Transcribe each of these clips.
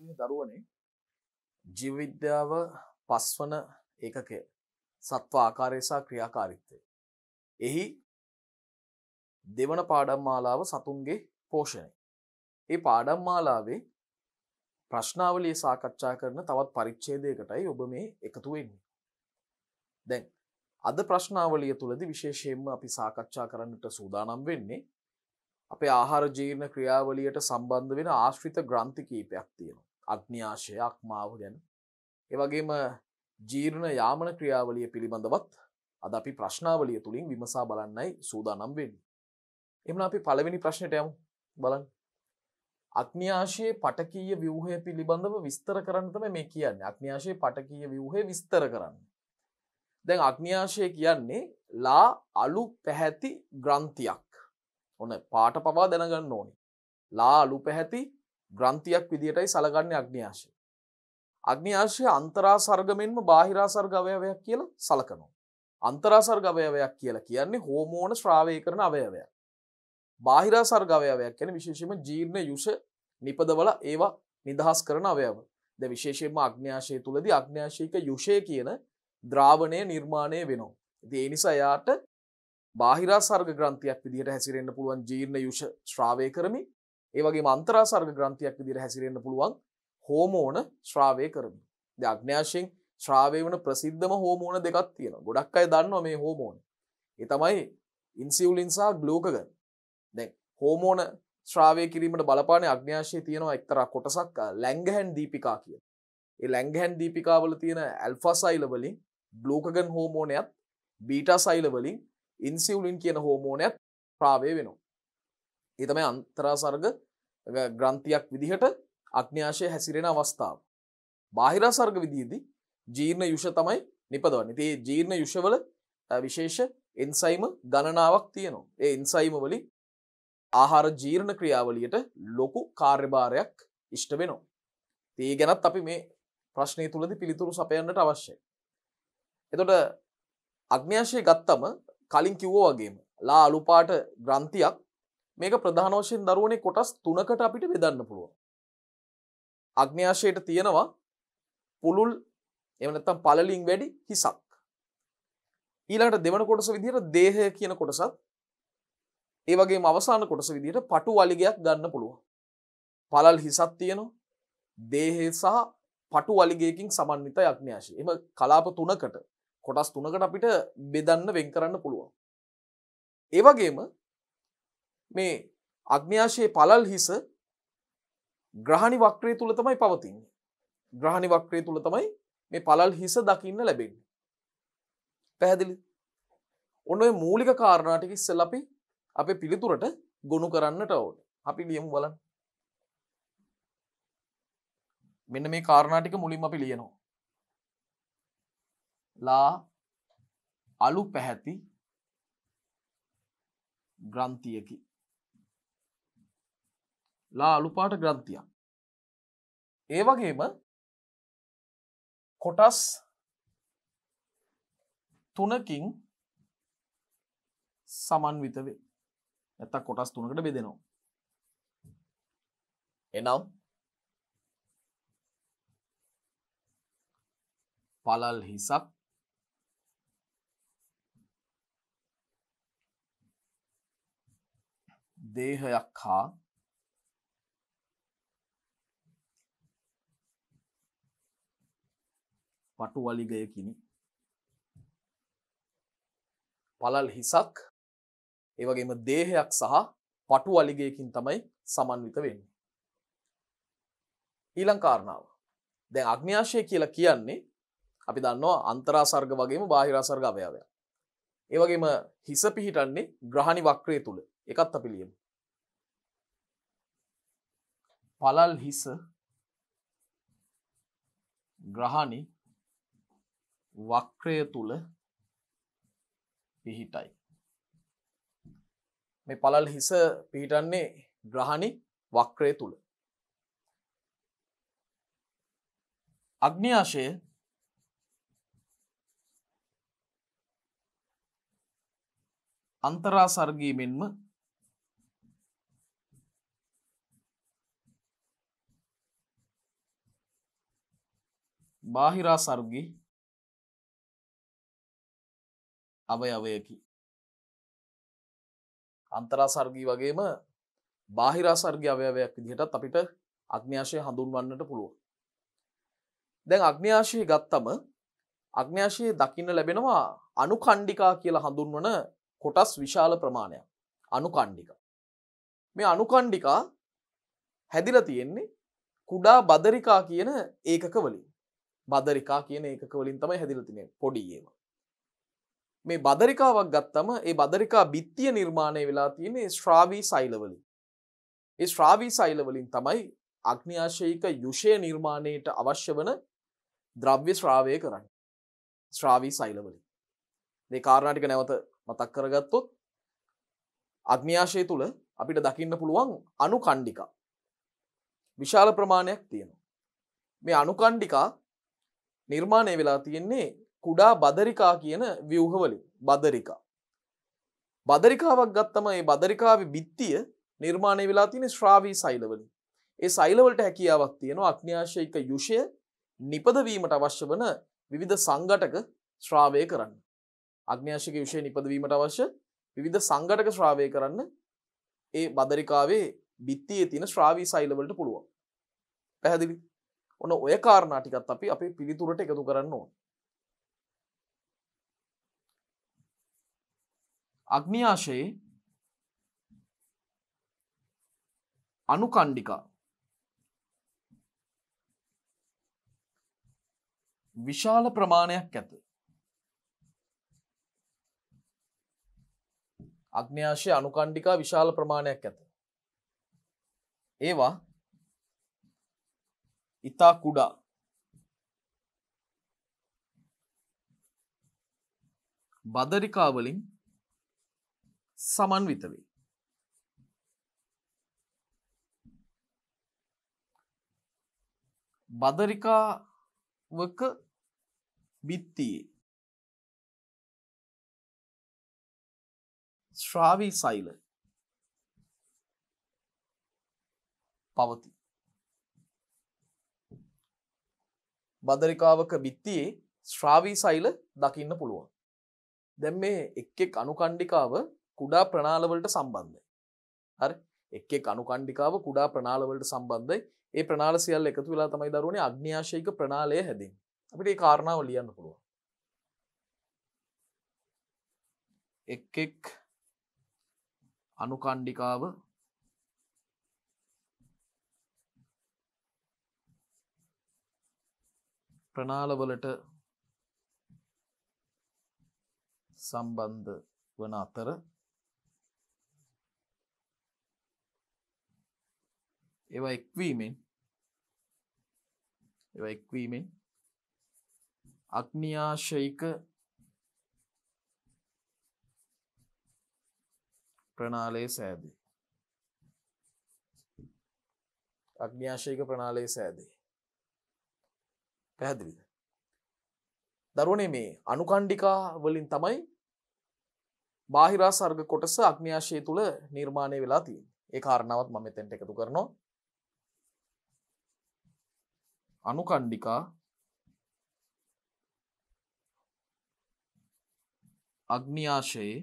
පළවෙනි දරුවනේ ජීව විද්‍යාව පස්වන ඒකකය සත්ව ආකාරය සහ ක්‍රියාකාරීත්වය. එහි දෙවන පාඩම් මාලාව සතුන්ගේ පෝෂණය. ඒ පාඩම් මාලාවේ ප්‍රශ්නාවලිය සාකච්ඡා කරන තවත් පරිච්ඡේදයකටයි ඔබ මේ එකතු වෙන්නේ. දැන් අද ප්‍රශ්නාවලිය තුළදී විශේෂයෙන්ම අපි සාකච්ඡා කරන්නට සූදානම් වෙන්නේ අපේ ආහාර ජීර්ණ ක්‍රියාවලියට සම්බන්ධ වෙන ආශ්‍රිත ග්‍රන්ථි කීපයක් තියෙනවා. අත්න්‍යාශයක් මාව ගැන. ඒවගේම ජීර්ණ යාමන ක්‍රියාවලිය පිළිබඳවත් අද අපි ප්‍රශ්නාවලිය තුළින් විමසා බලන්නයි සූදානම් වෙන්න. එම අපි පළවෙනි ප්‍රශ්නයට යමු බලන්න. අත්න්‍යාශයේ පටකීය ව්‍යූහය පිළිබඳව විස්තර කරන්නතම මේ කියන්න අත්න්‍යාශයේ පටකීය ව්‍යූහය විස්තර කරන්න. දැන් අග්න්‍යාශය කියන්නේ ලා අලු පැහැති ග්‍රන්තියක්. ඔන්න පාට පවා දැනගන්න ඕනි. ලා අලු පැහැති ග්‍රන්ථියක් විදිහටයි සලගන්න අග්නියාශය. අග්නියාශය අන්තරාසර්ගමෙන්ම බාහිරාසර්ග අවයවයක් කියලා සලකනවා. අන්තරාසර්ග අවයවයක් කියලා කියන්නේ හෝමෝන ශ්‍රාවය කරන අවයවයක්. බාහිරාසර්ග අවයවයක් කියන්නේ විශේෂයෙන්ම ජීර්ණ යුෂ නිපදවල ඒවා නිදහස් කරන අවයව. ද විශේෂයෙන්ම අග්නියාශය තුලදී අග්නියාශයක යුෂය කියන ද්‍රාවණය නිර්මාණය වෙනවා. ඉතින් ඒ නිසා යාට බාහිරාසර්ග ග්‍රන්ථියක් විදිහට හැසිරෙන්න පුළුවන් ජීර්ණ යුෂ ශ්‍රාවය කරමින් ඒවගේ මන්තරාසර්ග ග්‍රන්ථයක් විදිර හැසිරෙන්න්න පුළුවන් හෝමෝන ශ්‍රාවය කරමින් දෙයක්ඥාශයෙන් ශ්‍රාවය වන ප්‍රසිද්ධම හෝමෝන දෙකත් තියෙන ගොඩක් අයි දන්නවා මේ හෝමෝන එතමයි ඉන්සිවලින්සා ගලෝකග දැ හෝමෝන ශ්‍රාවය කිරීමට බලපාන අඥාශය තියෙනවා එක්තර කොටසක් ලැංගහැන් දීපිකා කිය ඒ ලැංගහැන් දීපිකාවල තියෙන ඇල්ෆාසයිලවලින් ගලෝකගන් හෝමෝනයත් බීටා සයිලවලින් ඉන්සිවලින් කියන හෝමෝනයත් ප්‍රාවේ වෙනවා ඒතමයි අන්තරාසර්ග ග්‍රන්ථයක් විදිහට අඥ්‍යාශය හැසිරෙන අවස්ථාව. බාහිරාසර්ග විදියේදී ජීර්ණ යුෂ තමයි නිපදවන්නේ. ඒ ජීර්ණ යුෂවල විශේෂ එන්සයිම ගණනාවක් තියෙනවා. ඒ එන්සයිම වලින් ආහාර ජීර්ණ ක්‍රියාවලියට ලොකු කාර්යභාරයක් ඉෂ්ට වෙනවා. ඒ ගැනත් අපි මේ ප්‍රශ්නය තුලදී පිළිතුරු සපයන්නට අවශ්‍යයි. එතකොට අග්න්‍යාශය ගත්තම කලින් කිව්වා වගේම ලා අලුපාට ග්‍රන්ථියක් මේක ප්‍රධානෝෂයෙන් දරුවනේ කොටස් තුනකට අපිට බෙදන්න පුළුවන්. අග්න්‍යාශයට තියෙනවා පුළුල් එහෙම නැත්නම් පළලින් වැඩි හිසක්. ඊළඟට දෙවන කොටස විදිහට දේහය කියන කොටසත් ඒ වගේම අවසාන කොටස විදිහට පටු වලිගයක් ගන්න පුළුවන්. පළල් හිසක් තියෙනවා. දේහය සහ පටු වලිගයකින් සමන්විතයි අග්න්‍යාශය. එහෙම කලාප තුනකට කොටස් තුනකට අපිට බෙදන්න වෙන් කරන්න පුළුවන්. ඒ වගේම මේ අග්න්‍යාශයේ පළල් හිස ග්‍රහණි වක්‍රය තුළ තමයි පවතින්නේ. ග්‍රහණි වක්‍රය තුළ තමයි මේ පළල් හිස දකින්න ලැබෙන්නේ. පැහැදිලි. ඔන්න ඔය මූලික කාරණා ටික ඉස්සෙල්ලා අපි අපේ පිළිතුරට ගොනු කරන්නට ඕනේ. අපි ලියමු බලන්න. මෙන්න මේ කාරණා ටික මුලින්ම අපි ලියනවා. ලා අලු පැහැති ග්‍රන්ථියකි ලා අලුපාට ග්‍රන්ථයක්. ඒ වගේම කොටස් තුනකින් සමන්විත වේ. නැත්තම් කොටස් තුනකට බෙදෙනවා. එනම් පළල් හිසක් දේහයක් හා පටුවලිගයකිනි පලල් හිසක් ඒවගේම දේහයක් සහ පටු අලිගයකින් තමයි සමන්විත වෙන්නේ. ඊලංකාරණාව දැ අග්‍යාශය කියලා කියන්නේ අපි දන්නවා අන්තරාසර්ග වගේම බාහිරාසර්ග අවයාවය. ඒවගේම හිස පිහිටන්නේ ග්‍රහණි වක්‍රය තුළ එකත් අපිළියම්. පලල් හිස ග්‍රහණි වක්‍රය තුල පිහිටයි. මේ පළල් හිස පිහිටන්නේ ග්‍රහණි වක්‍රය තුල. අග්න්‍යාශය අන්තරා සර්ගී මෙන්ම බාහිරා සර්ගී අවයවයකි. අන්තරාසර්ගී වගේම බාහිරාසර්ග අවයවයක් විදිහටත් අපිට අග්න්‍යශය හඳුන්වන්නට පුළුවන්. දැන් අග්න්‍යශය ගත්තම අග්න්‍යශයේ දකින්න ලැබෙනවා අනුකණ්ඩිකා කියලා හඳුන්වන කොටස් විශාල ප්‍රමාණයක් අනුකණ්ඩික. මේ අනුකණ්ඩිකා හැදිල තියෙන්නේ කුඩා බදරිකා කියන ඒකක වලින් බදරිකා කියන ඒකක වලින් තමයි හැදිලතිනේ පොඩි ඒවා. මේ බදරිකාවක් ගත්තම ඒ බදරිකා බිත්තිය නිර්මාණය වෙලා තියෙන්නේ ශ්‍රාවී සෛලවලින්. ඒ ශ්‍රාවී සෛලවලින් තමයි අග්නියාශයික යුෂය නිර්මාණයට අවශ්‍ය වන ද්‍රව්‍ය ශ්‍රාවය කරන්න. ශ්‍රාවී සෛලවලින්. මේ කාරණාටික නැවත මතක් කරගත්තොත් අග්නියාශය තුළ අපිට දකින්න පුළුවන් අනුකණ්ඩිකා. විශාල ප්‍රමාණයක් තියෙනවා. මේ අනුකණ්ඩිකා නිර්මාණය වෙලා තියෙන්නේ කුඩා බදරිකා කියන ව්‍යවහවලින් බදරිකා. බදරිකාවක් ගත්තම ඒ බදරිකාව බිත්තිය නිර්මාණය වෙලා තියෙන ශ්‍රාවී සෛලවලින්. ඒ සෛලවලට හැකියාවක් තියෙනවා අඥ්‍යාශයක යුෂය නිපදවීමට අවශ්‍ය වන විවිධ සංගටක ශ්‍රාවය කරන්න. අඥ්‍යාශික යුෂය නිපදවීමට අවශ්‍ය විවිධ සංගටක ශ්‍රාවය කරන්න ඒ බදරිකාවේ බිත්තියේ තියෙන ශ්‍රාවී සෛලවලට පුළුවන්. පැහැදිලි. ඔන්න ඔය කාරණා ටිකත් අපි අපේ පිළිතුරට එකතු කරන්න ඕනේ. අග්නියාශයේ අනුකණ්ඩිකා විශාල ප්‍රමාණයක් ඇත. අග්න්‍යශය අනුකණ්ඩිකා විශාල ප්‍රමාණයක් ඇත. ඒවා ඉතා කුඩා බදරිකාවලින් සමන්විත වේ. බදරිකාවක බිත්තියේ ශ්‍රාවී සෛල පවති. බදරිකාවක බිත්තියේ ශ්‍රාවී සෛල දකින්න පුළුවන්. දැම් මේ එක් එක් අනුකණ්ඩිකාව කුඩා ප්‍රනාලවලට සම්බන්ධයි. හරි එක්කෙක් අනුකණ්ඩිකාව කුඩා ප්‍රනාලවලට සම්බන්ධයි ඒ ප්‍රනාල සියල්ල එකතු වෙලා තමයි දරුවනේ අග්න්‍යාශයක ප්‍රනාලය හැදින්. අපිට ඒ කාරණාව ලියන්න පුළුවන්. එක්කෙක් අනුකණ්ඩිකාව ප්‍රනාලවලට සම්බන්ධ වන අතර ඒවා එක්වීමෙන් ඒවා එක්වීමෙන් අග්නියාශයික ප්‍රණාලයේ සෑදේ අග්න්‍යාශයක ප්‍රනාලය සෑදේ. පැහැදිලිද. දරුවනේ මේ අනුකණ්ඩිකා වලින් තමයි බාහිරා සර්ග කොටස අග්න්‍යාශය තුළ නිර්මාණය වෙලා තිය ඒ කාරණාවත් මම තැන්ට එකතු කරනවා අනුකණ්ඩිකා අග්නියාශයේ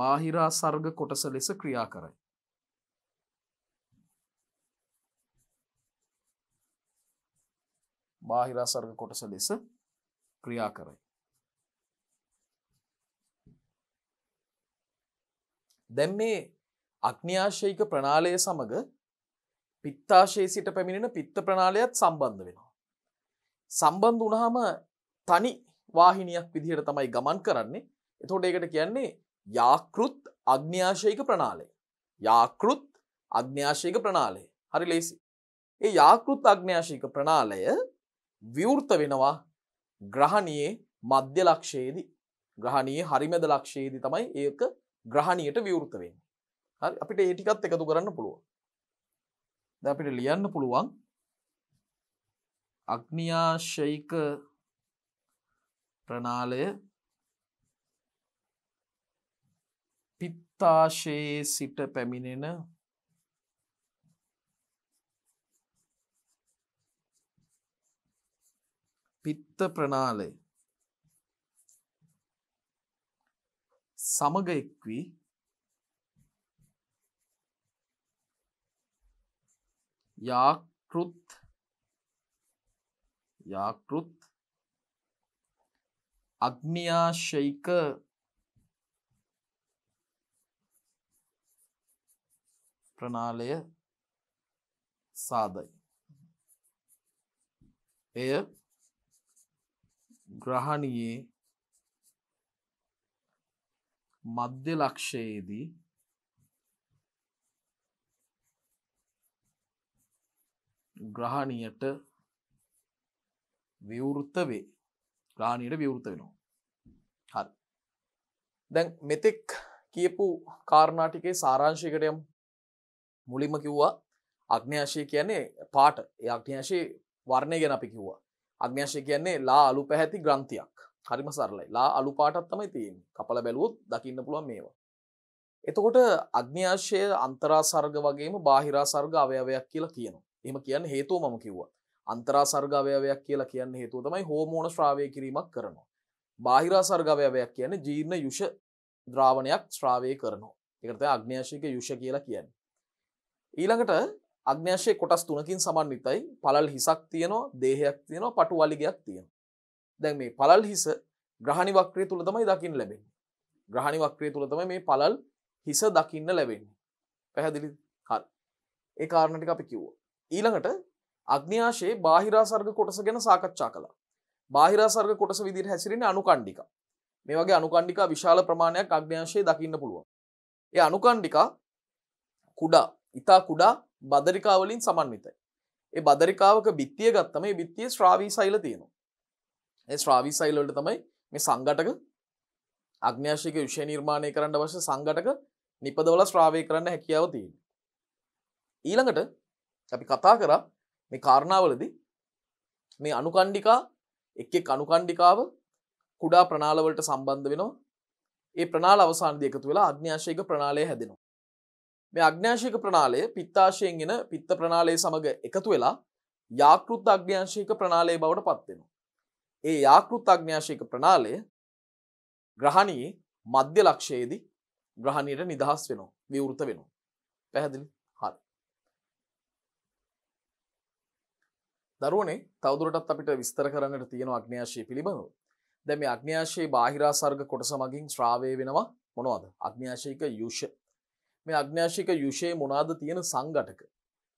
බාහිරා සර්ග කොටස ලෙස ක්‍රියා කරයි. බාහිරා සර්ග කොටස ලෙස ක්‍රියා කරයි. දැන් මේ අග්න්‍යාශයික ප්‍රනාලය සමග පිත්තාශයේ සිට පැමිණෙන පිත්ත ප්‍රනාලයත් සම්බන්ධ වෙනවා. සම්බන්ධ වනහම තනි වාහිනියක් විදිහට තමයි ගමන් කරන්නේ එතෝට ඒකට කියන්නේ යාකෘත් අග්‍යාශයක ප්‍රනාලය. යාකෘත් අග්‍යාශයක ප්‍රනාලය හරි ලේසි. ඒ යාකෘත් අග්‍යාශයක ප්‍රනාලය විවෘත වෙනවා ග්‍රහණයේ මධ්‍ය ලක්ෂයේදී ග්‍රහණයේ හරිමැද ලක්ෂයේදී තමයි ඒක ග්‍රහණයට විවෘත වෙන්නේ. හරි අපිට ඒ ටිකත් එකතු කරන්න පුළුවන්. ද අපිට ලියන්න පුළුවන් අග්නියාශයික ප්‍රනාලය පිත්තාශයේ සිට පැමිණෙන පිත්ත ප්‍රනාලය සමග එක්වී යාකෘත් යාකෘත් අග්නියාශයික ප්‍රනාලය සාදයි. එය ග්‍රහණයේ මධ්‍ය ලක්ෂයේදී ග්‍රහණයට විවෘත වේ ග්‍රහණයට විවෘත වෙනවා හරි දැන් මෙතෙක් කියපු කාරණාටිකේ සාරාංශයකටයම් මුලින්ම කිව්වා අග්‍යාශය කියන්නේ පාට යක්ඥාශයේ වර්ණය ගැන අපි කිව්වා අග්‍යාශය කියන්නේ ලා අලු පැහැති ග්‍රන්තියක් හරිම සරලයි ලා අලු පාටත් තමයි තියෙන් කපල බැලුවොත් දකින්න පුළුවන් මේවා එතකොට අග්‍යාශය අන්තරාසර්ග වගේම බාහිරාසර්ග අවයවයක් කියලා කියනවා එම කියන්න හේතුව මම කිව්වා අන්තරා සර්ගවයවයක් කියලා කියන්න හේතුව තමයි හෝමෝන ශ්‍රාවය කිරීමක් කරනවා. බාහිරා සර්ගවයවයක් කියන ජීර්ණ යුෂ ද්‍රාවණයක් ශ්‍රාවය කරනවා. එකට අග්න්‍යශයක යුෂ කියලා කියන්න. ඊළඟට අග්‍යශය කොටස් තුනකින් සමන්විතයි පලල් හිසක් තියනවා දේහයක් තියනවා පටු වලිගයක් තියෙන. දැන් මේ පලල් හිස ග්‍රහණි වක්‍රය තුළ තමයි දකින්න ලැබෙන්නේ. ග්‍රහණි වක්‍රය තුළ තමයි මේ පලල් හිස දකින්න ලැබෙන්නේ. පැහැදිලි හරි. ඒ කාරණටික අපි කිව්වා. ඊළඟට අග්න්‍යාශයේ බාහිරාසර්ග කොටස ගැන සාකච්ඡා කළා. බාහිරාසර්ග කොටස විදිහට හැසිරෙන්නේ අනුකණ්ඩිකා. මේ වගේ අනුකණ්ඩිකා විශාල ප්‍රමාණයක් අග්න්‍යාශයේ දකින්න පුළුවන්. ඒ අනුකණ්ඩිකා කුඩා, ඊතා කුඩා බදරිකා වලින් සමන්විතයි. ඒ බදරිකාවක බිත්තිය ගත්තම ඒ බිත්තියේ ශ්‍රාවී සෛල තියෙනවා. ඒ ශ්‍රාවී සෛල වලට තමයි මේ සංඝටක අග්න්‍යාශයක විෂය නිර්මාණය කරන්න අවශ්‍ය සංඝටක නිපදවල ශ්‍රාවය කරන්න හැකියාව තියෙන්නේ. ඊළඟට අපි කතා කරා මේ කාරණාවලද මේ අනුකණ්ඩිකා එක් එක් අනුකණ්ඩිකාව කුඩා ප්‍රනාලවලට සම්බන්ධ වෙනවා ඒ ප්‍රනාල අවසානදී එකතු වෙලා අග්න්‍යාශයක ප්‍රනාලය හැදෙනවා මේ අග්න්‍යාශයක ප්‍රනාලය පිත්තාශයෙන් එන පිත්ත ප්‍රනාලය සමඟ එකතු වෙලා යාකෘත් අග්න්‍යාශයක ප්‍රනාලය බවට පත්වෙනවා ඒ යාකෘත් අග්න්‍යාශයක ප්‍රනාලය ග්‍රහණයේ මධ්‍ය ලක්ෂයේදී ග්‍රහණයට නිදහස් වෙනවා විවෘත වෙනවා පැහැදිලි දරුවනේ තවදුරටත් අපිට විස්තර කරන්නට තියෙන අග්න්‍යාශය පිළිබඳව. දැම අග්න්‍යාශයේ බාහිරාසර්ග කොටස මගින් ශ්‍රාවය වෙනවා මොනවාද අග්න්‍යාශයක යුෂ මේ අග්න්‍යාශික යුෂයේ මොනාද තියෙන සංගටක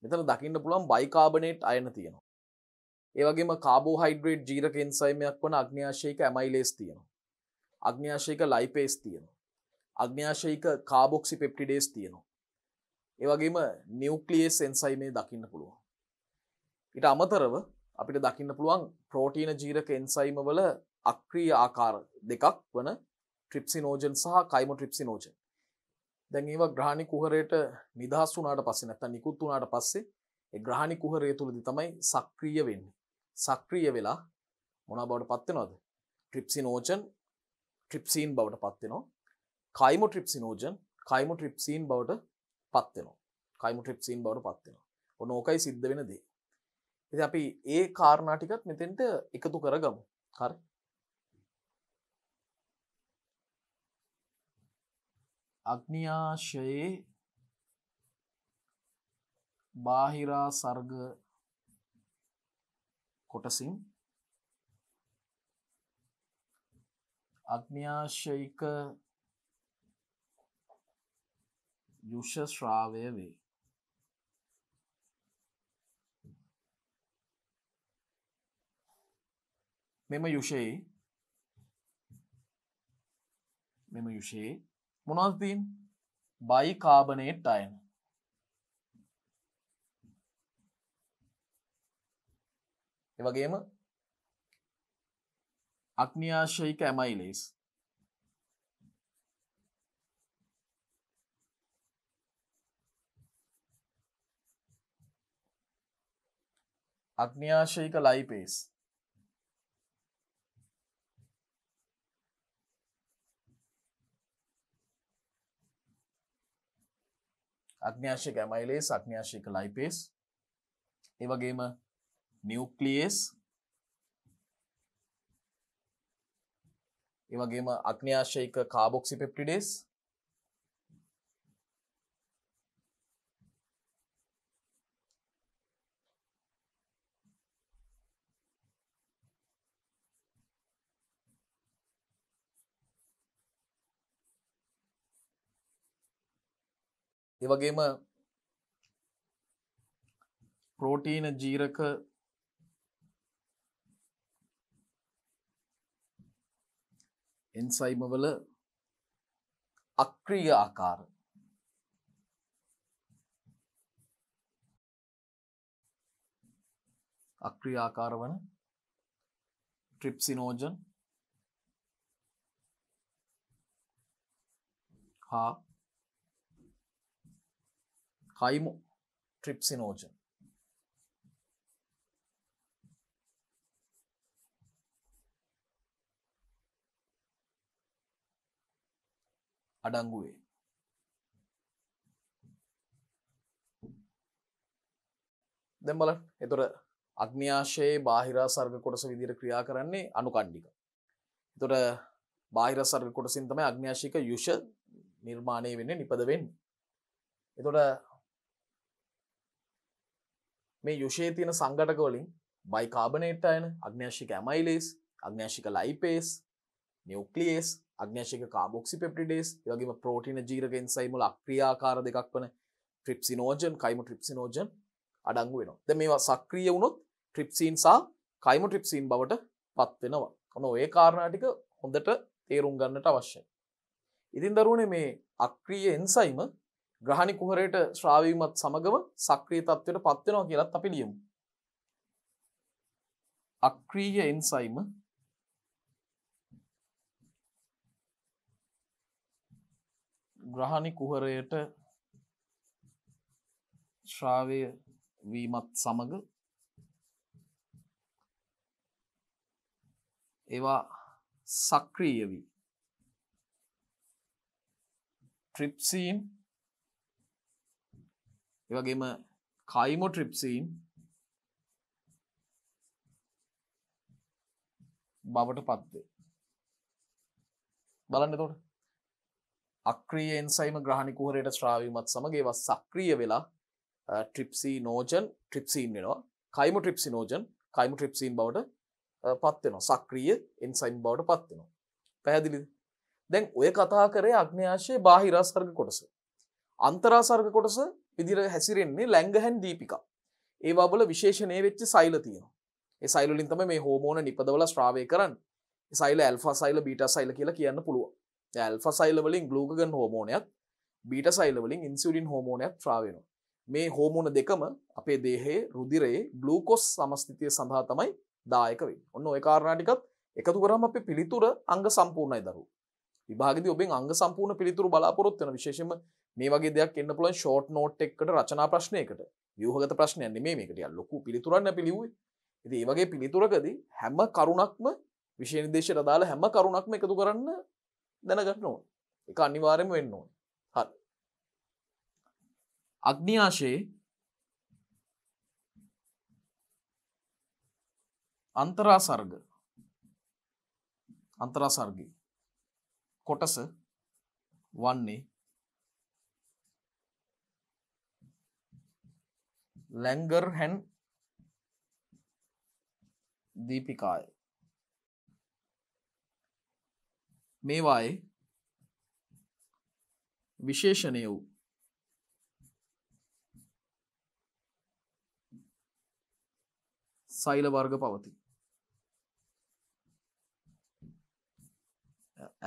මෙතන දකින්න පුළන් බයිකාබනේට් අයන තියෙනවා. ඒවගේම කාබෝ හයිඩ්‍රේට් ජීරක එන්සයිමයක් වන අග්න්‍යාශයක ඇමයිලේස් තියෙනවා. අග්න්‍යාශයක ලයිපේස් තියෙනවා. අග්න්‍යාශයක කාබොක්සි පෙප්ටිඩේස් තියෙනවා. ඒවගේම නිියවක්ලියේ සෙන්සයි මේ දකින්න පුළුවන් ඉට අමතරව අපිට දකින්න පුළුවන් ප්‍රෝටීන ජීරක එන්සයිමවල අක්‍රිය ආකාර දෙකක් වන ට්‍රිප්සි නෝජන් සහ කයිම ට්‍රිප්සි නෝජන් දැන්ඒවා ග්‍රහණි කුහරයට නිදහස් වුනාට පස්සේ නැත නිකුත් වුනාට පස්සේ ග්‍රහණි කුහරය තුළදි තමයි සක්‍රිය වෙන්න සක්‍රිය වෙලා මොනා බවට පත්වෙනවාද ට්‍රිප්සි නෝජන් ට්‍රිප්සීන් බවට පත්වෙනවා කයිම ට්‍රිප්සි නෝජන් කයිම ට්‍රිප්සීන් බවට පත්වෙනවා කයිම ට්‍රිප්සීන් බවට පත්වෙනවා ඕනෝකයි සිද්ධ වෙන දේ ඉති අපි ඒ කාරණාටිකත් මෙතෙන්ට එකතු කරගමු හරි අග්නියාශයේ බාහිරා සර්ග කොටසින් අග්න්‍යාශයික යුෂ ශ්‍රාවය වේ මෙම යුෂයේ මෙම යුෂයේ මොනවදතින් බයිකාබනේට් අයන එවගේම අක්නියාශයික ඇමයිලෙස් අක්නියාශයික ලයිපේස් අග්‍යාශයක ඇමයිලේ සක්්‍යාශයක ලයිපේස් ඒවගේම නිියුක්ලියස් ඒවගේම අක්්‍යාශයක කාබොක්සි පෙප්ටිඩේස් ඒවගේම ප්‍රෝටීන ජීරක එන්සයිමවල අක්‍රීය ආකාර අක්‍රිය ආකාර වන ට්‍රිප්සිනෝජන් හා හයිමු ට්‍රිප්සිනෝජන් අඩංගුවේ දැන් බලන්න එතකොට අග්න්‍යාශයේ බාහිරාසර්ග කොටස විදිහට ක්‍රියා කරන්නේ අණුකණ්ඩික. එතකොට බාහිරාසර්ග කොටසින් තමයි අග්න්‍යාශික යුෂ නිර්මාණය වෙන්නේ නිපද වෙන්නේ. එතකොට මේ යුෂයේ තියෙන සංගටකවලින් බයිකාබනේට් අයන අග්‍යාශික ඇමයිලේස් අග්‍යාශික ලයිපේස් නිියුක්ලියේස් අග්‍යාශික කාබොක්සි පෙප්ටිඩේස් වගේම පෝටින ජීරගෙන් සයිමල අක්‍රියාකාර දෙකක් වන ට්‍රිප්සිනෝජන් කයිම ට්‍රිප්සිනෝජන් අඩංගු වෙනවා ද මේවා සක්‍රිය වුණොත් ට්‍රිප්සින් සා කයිම ට්‍රිප්සින් බවට පත්වෙනවා ඔන ඒ කාරණාටික හොඳට තේරුම් ගන්නට අවශ්‍ය ඉතින් දරුණේ මේ අක්‍රිය එන්සයිම ග්‍රහණි කුහරයට ශ්‍රාවීමත් සමගම සක්‍රිය තත්ත්වයට පත්වෙනවා කියලත් අපි ලියමු. අක්‍රීය එන්සයිම ග්‍රහණි කුහරයට ශ්‍රාවය වීමත් සමඟ ඒවා සක්‍රීය වී ට්‍රිප්සීන් ඒවගේම කයිමෝ ට්‍රිප්සීන් බවට පත්වේ බලන්න තොට අක්‍රිය එන්සයිම ග්‍රහණිකුහරයට ශ්‍රාවීමත් සමගේ වස් සක්‍රිය වෙලා ට්‍රිප්සී නෝජන් ට්‍රිප්සීන් වෙනවා කයිම ට්‍රිප්සි නෝජන් කයිම ට්‍රිප්සීන් බවට පත්වෙනවා සක්‍රිය එන්සයිම් බවට පත්වෙනවා පැහැදිලි දැන් ඔය කතා කරේ අග්න්‍යශය බාහිරාසර්ග කොටස අන්තරාසර්ග කොටස විදිර හැසිරෙන්නේ ලැංගහැන් දීපිකා ඒවාබල විශේෂණය වෙච්ච සයිල තියෙනවා සයිලින් තම මේ හෝමෝන නිපදවල ශ්‍රාවය කරන්න සයිල ඇල්ෆා සයිල බීට සයිල කියලා කියන්න පුළුව ඇල්ෆ සයිලවලින් ගලෝගන් හෝමෝනයක් බීට සයිලවලින් ඉන්සිඩින් හෝමෝනයක් ශ්‍රාවෙනවා මේ හෝමෝන දෙකම අපේ දේහේ රුදිරයේ බ්ලූකොස් සමස්ථිතිය සඳහා තමයි දායකවේ ඔන්න ඔය කාරණටිකත් එකතු කරම අප පිළිතුර අංග සම්පූර්ණයි දරු විභාගදි ඔබෙන් අංග සම්පූර්ණ පිළිතුරු බලාපොරොත්වන විශේෂම මේ වගේ දෙයක් එන්න පුළුවන් ෂෝට් නෝට් එකට රචනා ප්‍රශ්නයකට ව්‍යහගත ප්‍රශ්නයන් මේ මේකට ලොකු පිළිතුරන්න පිළිවයි ඉති ඒ වගේ පිළිතුරකදී හැම කරුණක්ම විශේනිදේශයට දාලා හැම කරුණක්ම එකතු කරන්න දැනගන්න ඕන එක අනිවාරයම වෙන්න ඕන හරි අග්නියාශයේ අන්තරාසර්ග අන්තරාසර්ගී කොටස වන්නේ ලැංගර්හැන් දීපිකාය මේවායි විශේෂණය වූ සෛල වර්ග පවති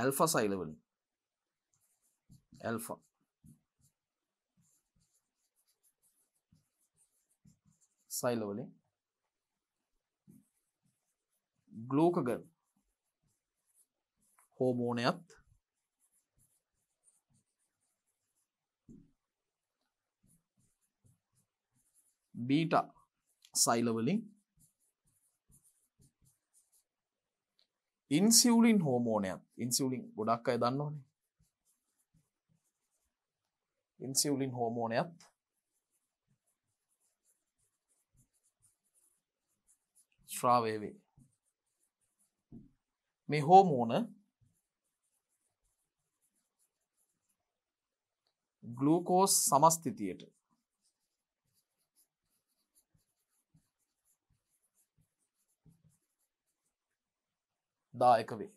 ඇල්ෆා සෛලවලින් ඇල්ෆා සයිල වලින් ගලූකගන් හෝමෝනයත් බීට සයිලවලින් ඉන්සිවලින් හෝමෝනයත් ඉන්සිවලින් ගොඩක් අය දන්නවනේ ඉන්සිවලින් හෝමෝනයත් ස්්‍රාවය වේ මේ හෝමෝන ගලූකෝස් සමස්තිතියට දායක වේ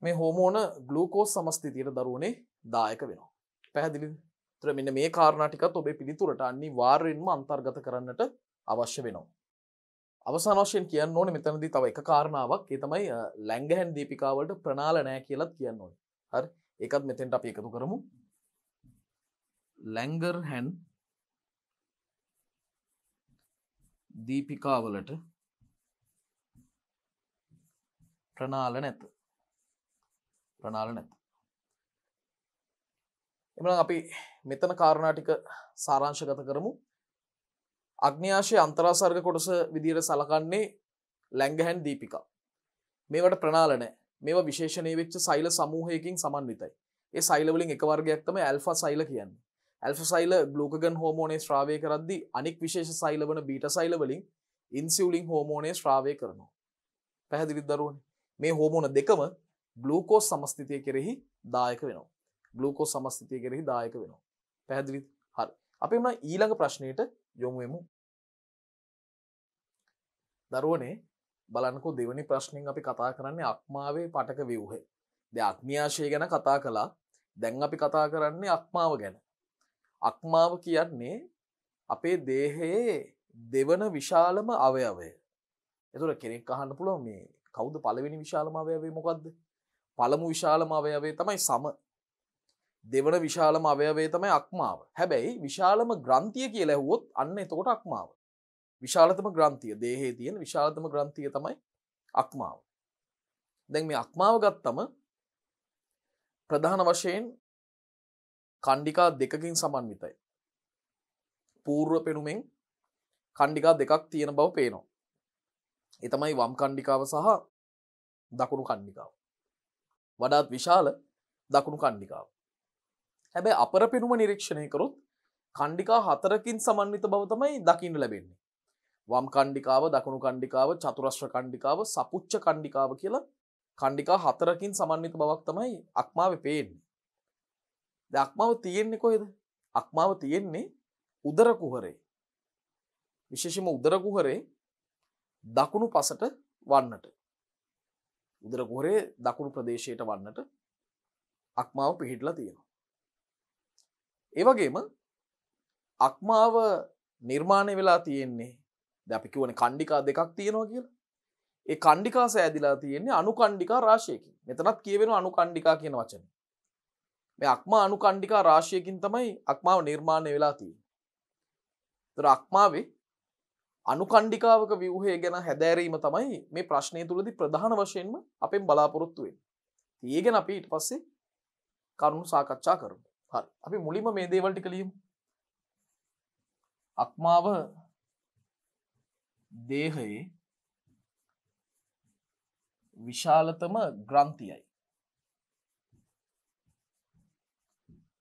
මේ හෝමෝන ගලූකෝස් සමස්තිතියට දරුවනේ දායක වෙනවා පැහැදිලිද තර මෙන්න මේ කාරණටිකත් ඔබේ පිළිතුරට අන්නේ වාර්යෙන්ම අන්තර්ගත කරන්නට අවශ්‍ය වෙනවා. අවසාන වශයෙන් කියන්න ඕනේ මෙතනදී තව එක කාරණාවක් ඒ තමයි ලැංගහැන් දීපිකාවලට ප්‍රණාල නැහැ කියලාත් කියන්න ඕනේ. හරි. ඒකත් මෙතෙන්ට අපි එකතු කරමු. ලැංගර්හැන් දීපිකාවලට ප්‍රණාල නැත. ප්‍රණාල නැත. එමන අපි මෙතන කාරණාටික සාරංශගත කරමු අග්න්‍යශය අන්තරාසර්ග කොටස විදිර සලකන්නේ ලැංගහැන් දීපිකා මේවට ප්‍රනාලනෑ මේ විශේෂණය වෙච්ච සයිල සමූහයකින් සමන්විතයි ඒ සයිලවලින් එකවර්ගයක්තම ඇල්ෆා සයිල කියන්න ඇල්ෆ සයිල ගලූකගන් හෝමෝනේ ශ්‍රාවය කරද්දි අනික් විශේෂ සයිලවන බීට සයිලවලින් ඉන්සිවලින් හෝමෝනේ ශ්‍රාවය කරනවා පැහැදිලිදරුවන මේ හෝමෝන දෙකම ගලූකෝස් සමස්තිතය කෙරෙහි දායක වෙනවා ගලූකෝ සමස්ථිතය කෙරෙහි දායක වෙනවා. පැහැදිලි හරි. අපි එමුනා ඊළඟ ප්‍රශ්නයට යොමු වෙමු. දරුවනේ බලන්නකෝ දෙවනි ප්‍රශ්නෙන් අපි කතා කරන්නේ අක්මාවේ පටක ව්‍යුහය. දැන් අග්නියාශය ගැන කතා කළා. දැන් අපි කතා කරන්නේ අක්මාව ගැන. අක්මාව කියන්නේ අපේ දේහයේ දෙවන විශාලම අවයවය. එතකොට කෙනෙක් අහන්න පුළුවන් මේ කවුද පළවෙනි විශාලම අවයවය මොකද්ද? පළමු විශාලම අවයවය තමයි සම. දෙවන විශාලම අවයවේ තමයි අක්මාව. හැබැයි විශාලම ග්‍රන්ථිය කියලා ඇහුවොත් අන්න එතකොට අක්මාව. විශාලතම ග්‍රන්ථිය දේහයේ තියෙන විශාලතම ග්‍රන්ථිය තමයි අක්මාව. දැන් මේ අක්මාව ගත්තම ප්‍රධාන වශයෙන් කණ්ඩිකා දෙකකින් සමන්විතයි. පූර්ව පෙනුමෙන් කණ්ඩිකා දෙකක් තියෙන බව පේනවා. එතමයි වම් කණ්ඩිකාව සහ දකුණු කණ්ඩිකාව. වඩාත් විශාල දකුණු කණ්ඩිකාව. හැබැයි අපර පෙනුම නිරීක්ෂණය කරොත් කණ්ඩිකා හතරකින් සමන්විත බව තමයි දකින්න ලැබෙන්නේ. වම් කණ්ඩිකාව දකුණු කණ්ඩිකාව චතුරශ්‍ර කණ්ඩිකාව සපුච්ච කණ්ඩිකාව කියලා කණ්ඩිකා හතරකින් සමන්විත බවක් තමයි අක්මාව පේන්නේ. දක්මාව තියෙන්නේ කොහෙද? අක්මාව තියෙන්නේ උදර කුහරේ. විශේෂයෙන්ම උදර කුහරේ දකුණු පසට වන්නට. උදර කුහරේ දකුණු ප්‍රදේශයට වන්නට අක්මාව පිහිටලා තියෙනවා. ඒවගේම අක්මාව නිර්මාණය වෙලා තියෙන්නේ දැපි කිවන කණ්ඩිකා දෙකක් තියෙනවා කියලා ඒ කණ්ඩිකා සෑදිලා තියෙන්නේ අනුකණ්ඩිකා රාශයකින් මෙතනත් කියවෙන අනුකණ්ඩිකා කියන වචන මේ අක්මා අනුකණ්ඩිකා රාශයකින් තමයි අක්මාව නිර්මාණය වෙලා තියෙන තර අක්මාවේ අනුකණ්ඩිකාවක විවහය ගැන හැදෑරීම තමයි මේ ප්‍රශ්නය තුළදි ප්‍රධාන වශයෙන්ම අපෙන් බලාපොරොත්තුවෙන් තියගෙන අපි ඊට පස්සේ කරුණු සාකච්ඡා කරමු හරි අපි මුලින්ම මේ දේවල් ටික ලියමු අක්මාව දේහයේ විශාලතම ග්‍රන්ථියයි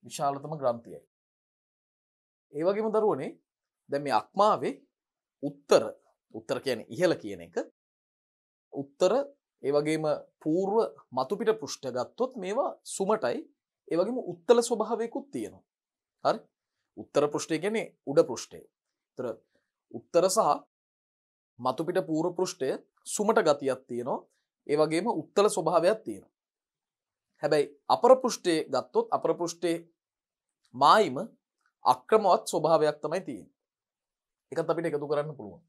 විශාලතම ග්‍රන්ථියයි ඒ වගේම දරුවනේ දැන් මේ අක්මාවේ උත්තර උත්තර කියන්නේ ඉහළ කියන එක උත්තර ඒ වගේම පූර්ව මතුපිට පෘෂ්ඨ ගත්තොත් මේවා සුමටයි ඒවගේම උත්තල ස්වභාවයකුත් තියෙනවා. හරි උත්තර පෘෂ්ටය ගැනෙ උඩ පෘෂ්ටේ. තර උත්තර සහ මතුපිට පූර පෘෂ්ටය සුමට ගතියක් තියෙනවා ඒවගේම උත්තල ස්වභාවයක් තියෙනවා. හැබැයි අපර පෘෂ්ටේ ගත්තොත් අපර පෘෂ්ටේ මායිම අක්‍රමවත් ස්වභාවයක් තමයි තියෙන්. එකත් අපිට එකතු කරන්න පුළුවන්.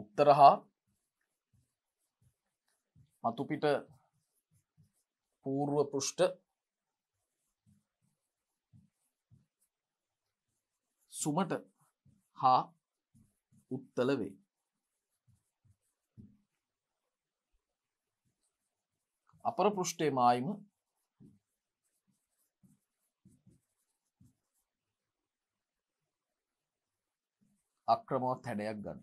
උත්තර හා මතුපිට පූර්ව පෘෂ්ඨ සුමට හා උත්තල වේ. අපර පෘෂ්ඨේ මායිම අක්‍රමවත් හැඩයක් ගන්න.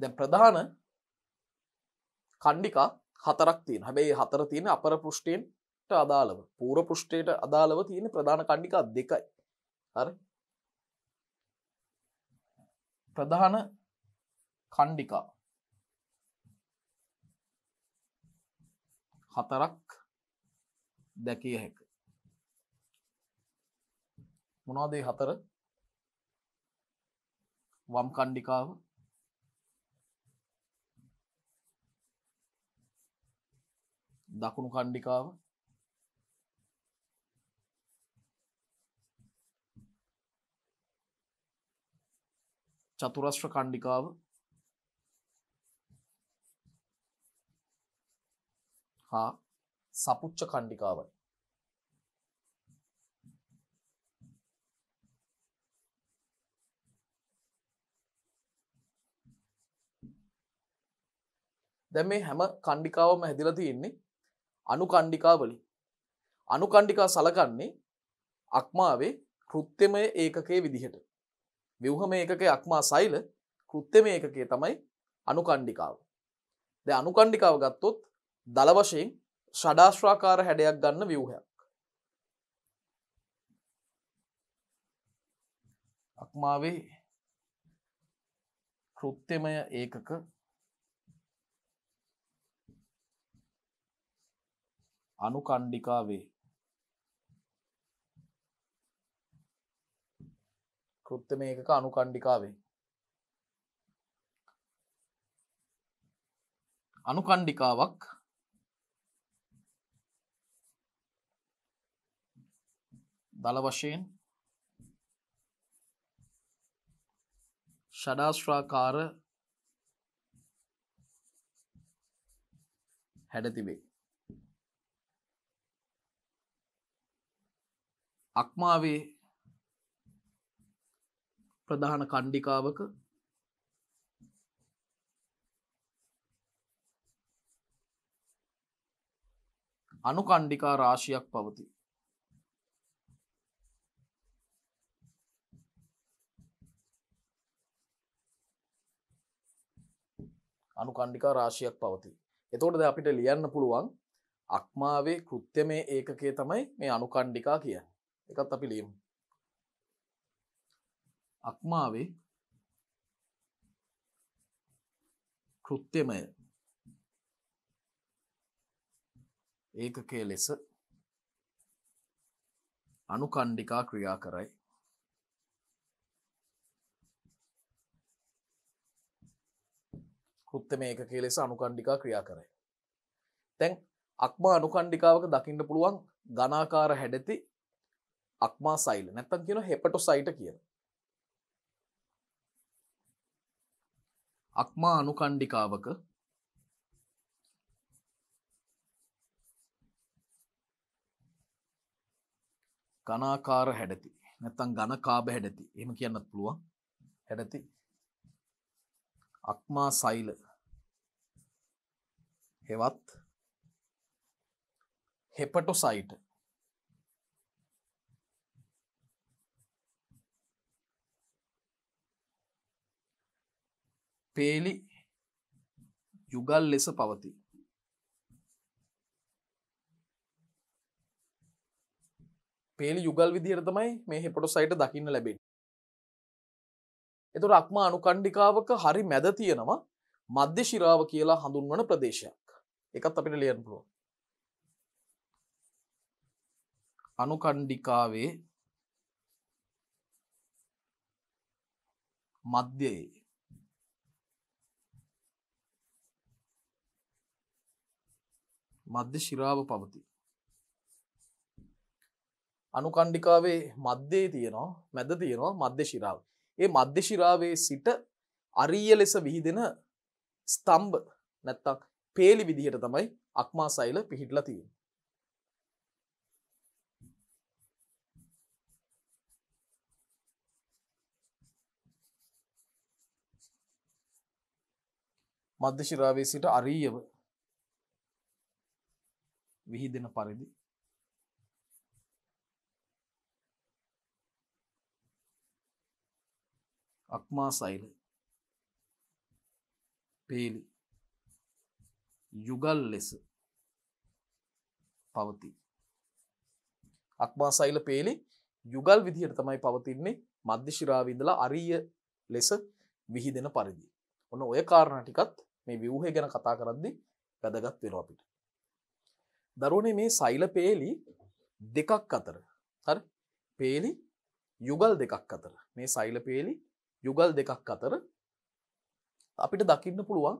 දැන් ප්‍රධාන කණ්ඩිකා හතරක් තියෙන හැබැයි හතර තියෙන අපර පෘෂ්ටයෙන්ට අදාළව පූර පෘෂ්ටයට අදාළව තියෙන ප්‍රධාන කණ්ඩිකා දෙකයි හරි ප්‍රධාන කණ්ඩිකා හතරක් දැකිය හැක මොනවාදේ හතර වම් කණ්ඩිකාව දකුණු කණ්ඩිකාව චතුරස්්‍ර කණ්ඩිකාව හා සපුච්ච කණ්ඩිකාවයි දැ මේ හැම කණ්ඩිකාවම හැදිල තියෙන්නේ අනුකණ්ඩිකාවලින්. අනුකණ්ඩිකා සලකන්නේ අක්මාවේ කෘත්‍යමය ඒකකේ විදිහට. විවහම ඒකකේ අක්මා සයිල කෘත්‍යමය ඒකකේ තමයි අනුකණ්ඩිකාව. ද අනුකණ්ඩිකාව ගත්තොත් දලවශයෙන් ෂඩාශ්‍රාකාර හැඩයක් ගන්න විවහයක්. අක්මාවේ කෘත්‍යමය ඒකක අනුකණ්ඩිකා වේ. කෘත්‍ය මේකක අනුකණ්ඩිකා වේ. අනුකණ්ඩිකාවක් දල වශයෙන් ෂඩාශ්‍රාකාර හැඩතිබේ අක්මාවේ ප්‍රධාන කණ්ඩිකාවක අනුකණ්ඩිකා රාශියක් පවති අනුකණ්ඩිකා රාශියක් පවති එතෝටද අපිට ලියන්න පුළුවන් අක්මාවේ කෘත්‍යමය ඒකකේ තමයි මේ අනුකණ්ඩිකා කියන්න එකත් අපි ලියමු. අක්මාවේ කෘත්‍යමය ඒකකයේ ලෙස අනුකණ්ඩිකා ක්‍රියා කරයි. කෘත්‍යම ඒකකයේ ලෙස අනුකණ්ඩිකා ක්‍රියා කරයි. දැන් අක්මා අනුකණ්ඩිකාවක දකින්න පුළුවන් ගණාකාර හැඩති අක්මා සයිල නැත්තම් කියන හෙපටෝ සයිට කියන අක්මා අනුකණ්ඩිකාවක ගනාකාර හැඩති නැත්තම් ගණකාබ හැඩති එහෙම කියන්නත් පුළුවන් හැඩති අක්මා සෛල හෙවත් හෙපටොසයිට් පේලි යුගල් ලෙස පවති පේලි යුගල් විදිහයට තමයි මේ හෙපොට සයිට දකින්න ලැබෙන එතු රක්ම අනුකණ්ඩිකාවක හරි මැද තියෙනවා මධ්‍ය ශිරාව කියලා හඳුන්වන ප්‍රදේශයක් එකත් අපිට ලියන් පුලුව අනුකණ්ඩිකාවේ මධ්‍යයේ මධ්‍ය ශිරාව පවති. අනුකණ්ඩිකාවේ මධ්‍යයේ තියෙනවා මැද තියෙනවා මධ්‍ය ශිරාව. ඒ මධ්‍ය ශිරාවේ සිට අරිය ලෙස විහිදෙන ස්තම්භ නැත්තම් පේලි විදිහට තමයි අක්මාසෛල පිහිටලා තියෙන්නේ. මධ්‍ය ශිරාවේ සිට අරියව විහිදෙන පරිදි අක්මාසෛල පේලි යුගල් ලෙස පවති අක්මාසෛල පේලි යුගල් විදිහට තමයි පවතින්නේ මධ්‍යශිරාවිදලා අරිය ලෙස විහිදෙන පරිදි. ඔන්න ඔය කාරණ ටිකත් මේ විවහය ගැන කතා කරද්දි වැදගත් වෙනවා අපිට. දරුවනේ මේ සෛල පේලි දෙකක් අතර හරි පේලි යුගල් දෙකක් අතර මේ සෛල පේලි යුගල් දෙකක් අතර අපිට දකින්න පුළුවන්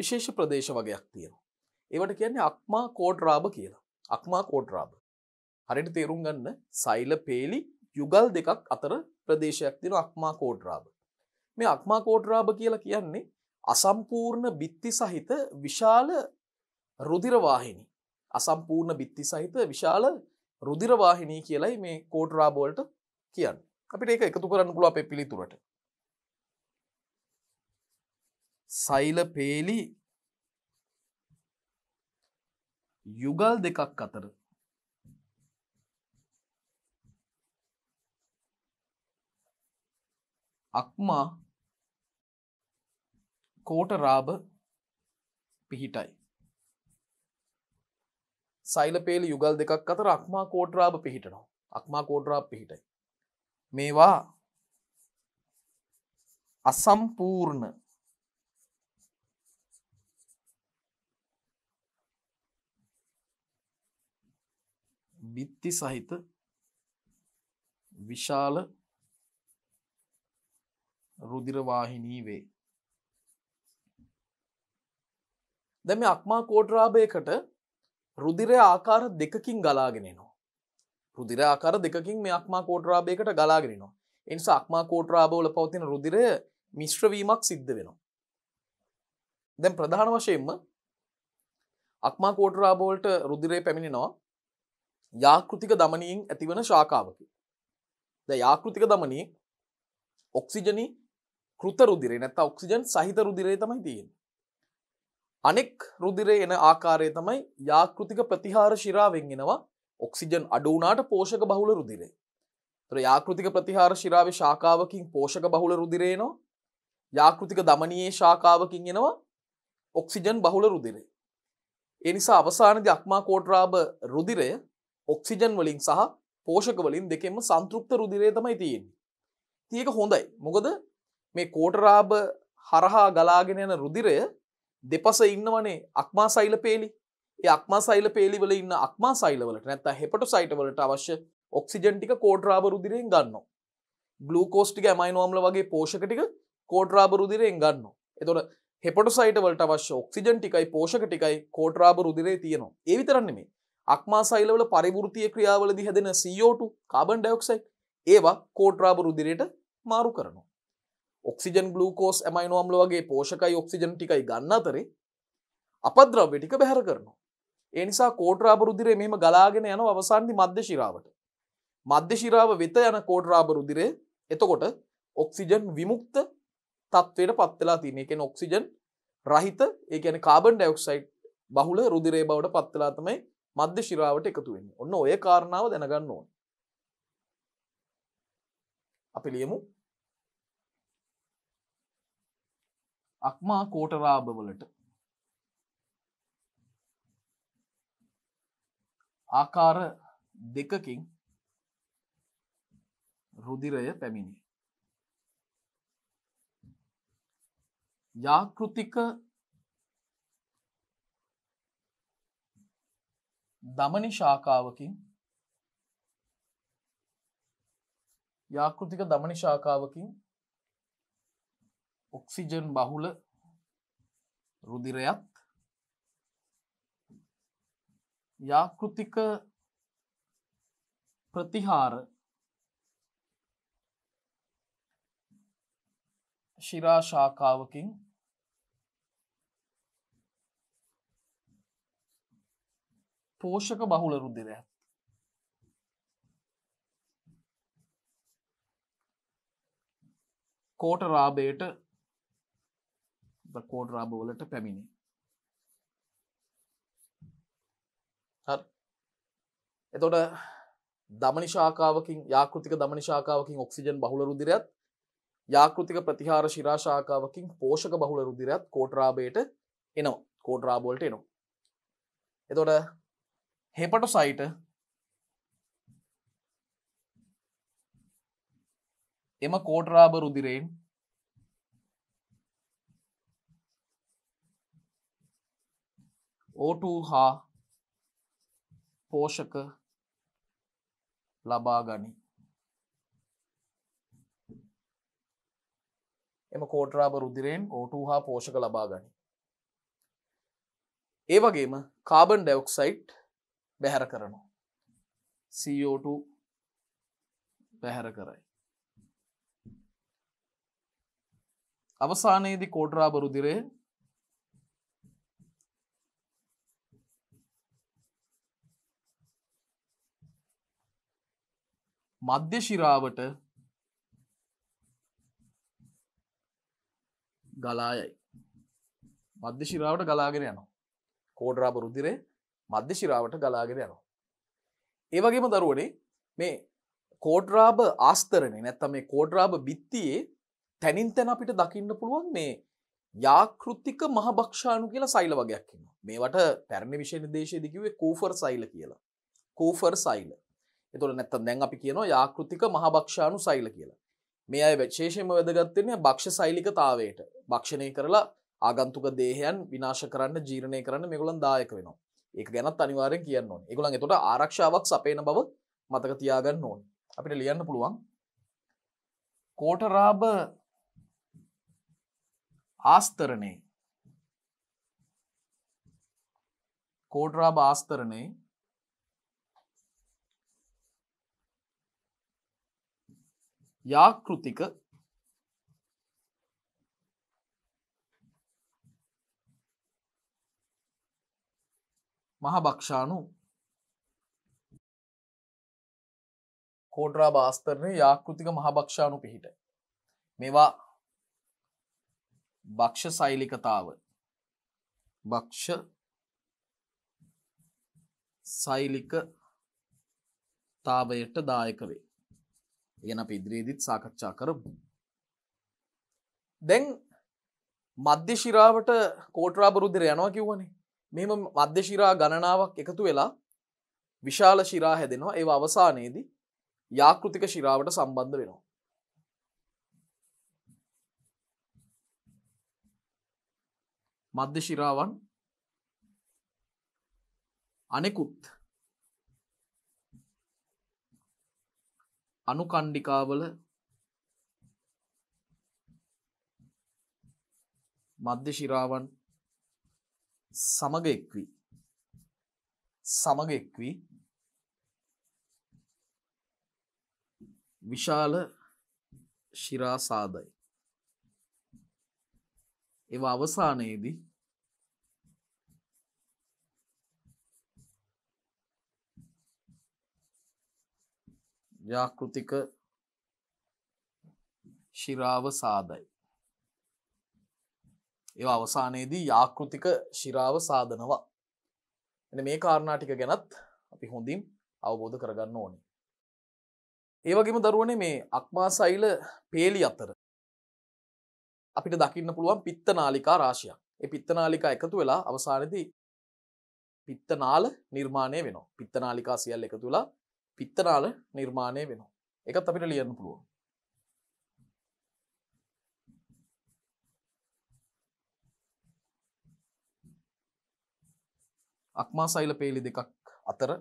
විශේෂ ප්‍රදේශ වගයක් තියෙනවා. ඒවට කියන්නේ අක්මා කෝඩ්රාබ කියලා. අක්මා කෝඩ්රාබ. හරියට තේරුම් ගන්න සෛල පේලි යුගල් දෙකක් අතර ප්‍රදේශයක් තියෙන අක්මා කෝඩ්රාබ. මේ අක්මා කෝඩ්රාබ කියලා කියන්නේ අසම්පූර්ණ බිත්ති සහිත විශාල රුධිර වාහිනී. අසම්පූර්ණ බිත්ති සහිත විශාල රුදිරවාහිනී කියලයි මේ කෝටරාබෝල්ට කියන්න අපිට ඒක එකතු කරන්න පුළුව අපේ පිළිතුරට සෛල පේලි යුගල් දෙකක් අතර අක්මා කෝටරාබ පිහිටයි සෛලපේල යුගල් දෙකක් අතර අක්මා කෝටරාභ පිහිටනවා අක්මා කෝටරාප් පිහිටයි. මේවා අසම්පූර්ණ බිත්ති සහිත විශාල රුදිරවාහිනී වේ. දැම අක්මා කෝටරාභයකට රුදිරය ආකාර දෙකකින් ගලාගෙනනවා. රුදිර ආකාර දෙකින් මේ අක්මා කෝටරාභයකට ගලාගෙනනවා. එනිසා අක්මා කෝටරාභවල පවතින රුදිරය මිශ්‍රවීමක් සිද්ධ වෙනවා. දැන් ප්‍රධාන වශයෙන්ම අක්මා කෝටරාභවලට රුදිරය පැමිණෙනවා යාකෘතික දමනයෙන් ඇතිවන ශාකාවකි. ද යාකෘතික දමනී ඔක්සිජනී කෘත රුදිරේ නැත්ත ඔක්සිජන් සහිත රුදිරේ තමයි තියෙන් අනෙක් රුදිරේ එන ආකාරය තමයි යාකෘතික ප්‍රතිහාර ශිරාවෙන් එනවා ඔක්සිජන් අඩු වුණාට පෝෂක බහුල රුධිරේ. ඒතර යාකෘතික ප්‍රතිහාර ශිරාවේ ශාඛාවකින් පෝෂක බහුල රුධිරේ එනවා. යාකෘතික දමනීයේ ශාඛාවකින් එනවා ඔක්සිජන් බහුල රුධිරේ. ඒ නිසා අවසානයේදී අක්මා කෝට්‍රාබ රුධිරය ඔක්සිජන් වලින් සහ පෝෂක වලින් දෙකෙන්ම සංතෘප්ත රුධිරය තමයි තියෙන්නේ. ඉතින් ඒක හොඳයි. මොකද මේ කෝට්‍රාබ හරහා ගලාගෙන යන රුධිරය දෙපස ඉන්නවනේ අක්මා සෛල පේලි ඒ අක්මා සෛල පේලි වල ඉන්න අක්මා සෛලවලට නැත්තා හෙපට සයිට වලට අවශ්‍ය ඔක්සිජන් ටික කෝඩ්රාබ රුදිරයෙන් ගන්නවා ගලූකෝස්ටික ඇමයිනෝම්ල වගේ පෝෂක ටික කෝඩ්රාබ රුදිරයෙන් ගන්නවා එතොට හෙපට සයිට වලට අවශ්‍ය ඔක්සිජන් ටිකයි පෝෂක ටිකයි කෝට්‍රාබ රුදිරේ තියෙනවා ඒ විතරන්නේ මේ අක්මා සෛලවල පරිවෘතිය ක්‍රියාවලදි හැදෙන CO2 කාබන් ඩයොක්සයිඩ් ඒවා කෝට්‍රාබ රුදිරයට මාරු කරනවා ඔක්සිජන් ගලූකෝස් ඇමයිනෝම්ල වගේ පෝෂකයි ඔක්සිජන් ටිකයි ගන්න අතරේ අපද්‍රව්‍ය ටික බැහැර කරනවා. ඒ නිසා කෝටරාබරුදිරේ මෙහෙම ගලාගෙන යන අවසානයේ මධ්‍ය ශිරාවට. මධ්‍ය ශිරාව වෙත යන කෝටරාබරුදිරේ එතකොට ඔක්සිජන් විමුක්ත තත්ත්වයට පත් වෙලා තියෙනවා. ඒ කියන්නේ ඔක්සිජන් රහිත, ඒ කියන්නේ කාබන් ඩයොක්සයිඩ් බහුල රුධිරය බවට පත් වෙලා තමයි මධ්‍ය ශිරාවට එකතු වෙන්නේ. ඔන්න ඔය කාරණාව දැනගන්න ඕනේ. අපි ලියමු අක්මා කෝටරාභවලට ආකාර දෙකකින් රුදිරය පැමිණි. යාකෘතික දමනි ශාකාවකින් යාකෘතික දමනි ශාකාවකින් ඔක්සිජන් බහුල රුදිරයක් යාකෘතික ප්‍රතිහාර ශිරා ශාකාවකින් පෝෂක බහුල රුදිරයක් කෝටරාබයට ද කෝඩරාභවලට පැමිණි එතොට දමනි ශාකාවකින් යාකෘතික දමනි ශාකාවකින් ඔක්සිජන් බහුල රුදිරයත් යාකෘතික ප්‍රතිහාර ශිරාශාකාවකින් පෝෂක බහුල රුදිරයත් කෝටරාබයට එනවා කෝඩරාබෝල්ට එනවා එතොට හෙපට සයිට එම කෝටරාබ රුදිරයෙන් ඕටූ හා පෝෂක ලබා ගනි එම කෝටරාබ රුදිරයෙන් ඕටූ හා පෝෂක ලබා ගනි ඒ වගේම කාබන් ඩෙවක්සයිට් බැහැර කරනවා CO2 බැහැර කරයි අවසානයේදී කෝටරාබ රුදිරය මධ්‍යශිරාවට ගලායයි මධ්‍යශිරාවට ගලාගෙන යනවා කෝඩරාබ රුදිරේ මධ්‍යශිරාවට ගලාගෙන යනවා ඒවගේම දරුවනේ මේ කෝඩරාබ ආස්තරණය නැත්තම් මේ කෝඩරාබ බිත්තියේ තැනින් තැන අපිට දකින්න පුළුවන් මේ යාකෘතික මහභක්ෂාණු කියලා සෛල වගයක් ඉන්නවා මේවට පැරණි විශේෂ දේශයේදී කිව්වේ කූෆර් සෛල කියලා කූෆර් සෛල එතොට නැත්තන් දැන් අපි කියනවා යාකෘතික මහභක්ෂානු සෛල කියලා මේ අය වෙච්ශේෂයම වැදගත්වෙන්නේ භක්ෂ සෛලිකතාවයට භක්ෂණය කරලා ආගන්තුක දේහයන් විනාශ කරන්න ජීරණය කරන්න මෙගුලන් දායක වෙනවා ඒක ගැනත් අනිවාරෙන් කියන්න ඕන එකගුලන් එතොට ආරක්ෂාවක් සපේන බව මතක තියාගන්න ඕන අපිට ලියන්න පුළුවන් කෝටරාබ ආස්තරණය කෝටරාබ ආස්තරණේ යාකෘතික මහභක්ෂානු කෝඩ්‍රා භාස්තරණය යාකෘතික මහභක්ෂානු පිහිට මේවා භක්ෂ සෛලිකතාව භක්ෂ සෛලික තාවයට දායක වේ ඒන අප ඉදිරියේදිත් සාකච්ඡා කරමු. දැන් මධ්‍යශිරාවට කෝටරාබරුද්දර යනවා කිව්වනේ මෙම මධ්‍යශිරා ගණනාවක් එකතු වෙලා විශාල ශිරා හැදෙනවා ඒ අවසානයේදී යාකෘතික ශිරාවට සම්බන්ධ වෙනවා. මධ්‍යශිරාවන් අනෙකුත් අනුකණ්ඩිකාවල මධ්‍ය ශිරාවන් සමග එක්වී සමග එක්වී විශාල ශිරා සාදයි. ඒව අවසානයේදී ව්‍යාකෘතික ශිරාව සාදයි. ඒ අවසානයේදී යාකෘතික ශිරාව සාධනවා. එන මේ කාරණාටික ගැනත් අපි හොඳින් අවබෝධ කරගන්න ඕනි. ඒවගේම දරුවනේ මේ අක්මාසයිල පේලි අතර. අපිට දකින්න පුළුවන් පිත්ත නාලිකා රාශියක්. ඒ පිත්ත නාලිකා එකතු වෙලා අවසානයේදී පිත්ත නාල නිර්මාණය වෙනවා. පිත්ත නාලිකා සියල්ල එකතු වෙලා පිත්තනාල නිර්මාණය වෙනවා එකත් අපිට ලියන්න පුළුවන් අක්මා සෛල පේලි දෙකක් අතර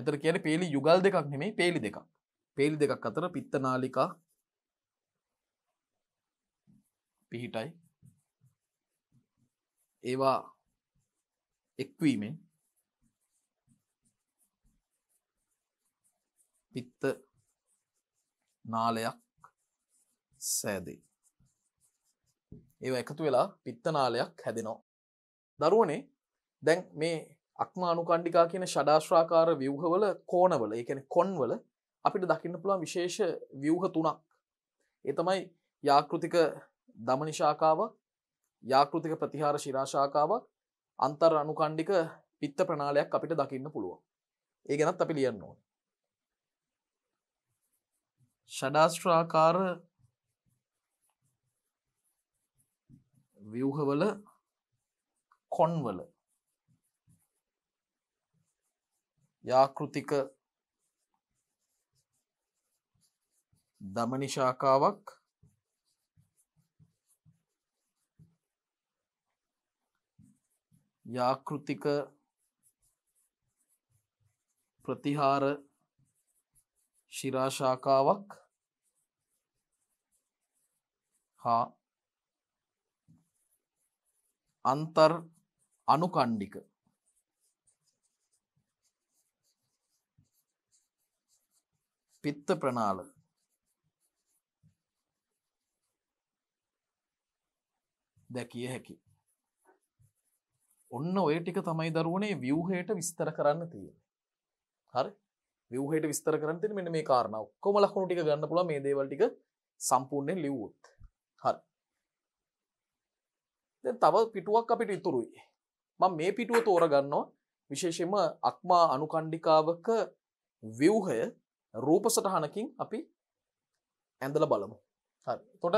මෙතර කියන පේලි යුගල් දෙකක් නෙමේ පේලි දෙකක් පේලි දෙකක් අතර පිත්ත නාලිකා පිහිටයි ඒවා එක්වීමෙන් පිත්ත නාලයක් සෑදේ. ඒව එකතු වෙලා පිත්ත නාලයක් හැදෙනවා. දරුවනේ දැන් මේ අක්ම අනුකණ්ඩිකා කියන ෂඩාශ්‍රාකාර ව්‍යවහවල කෝනවල එකන කොන්වල අපිට දකින්න පුළුවන් විශේෂ ව්‍යවහ තුනක්. එතමයි යාකෘතික දමනිශාකාවක් යාකෘතික ප්‍රතිහාර ශිරාශාකාවක් අන්තර් අනුකණ්ඩික පිත්ත ප්‍රනාලයක් අපිට දකින්න පුළුවන්. ඒ ගැනත් අපි ලියන්න ඕන. ෂඩාස්ට්‍රාකාර ව්‍යූහවල කොන්වල යාකෘතික දමනි ශාකාවක් යාකෘතික ප්‍රතිහාර ශිරාශාකාවක් හා අන්තර් අනුකණ්ඩික පිත්ත ප්‍රනාල දැකිය හැකි ඔන්න ඔය ටික තමයි දරුවනේ වියහයට විස්තර කරන්න තියෙන හරි විවහට විස්තර කරන්න මෙ මේ කාරණ ඔක්කොම ලකුණු ටික ගන්න පුළ මේ දේවල්ටික සම්පූර්ණය ලිව්වොත් හරි තව පිටුවක් අපිට ඉතුරුයි මම මේ පිටුව තෝරගන්නවා විශේෂම අක්මා අනුකණ්ඩිකාවක ව්‍යවහය රූප සටහනකින් අපි ඇඳල බලමු හරි තොට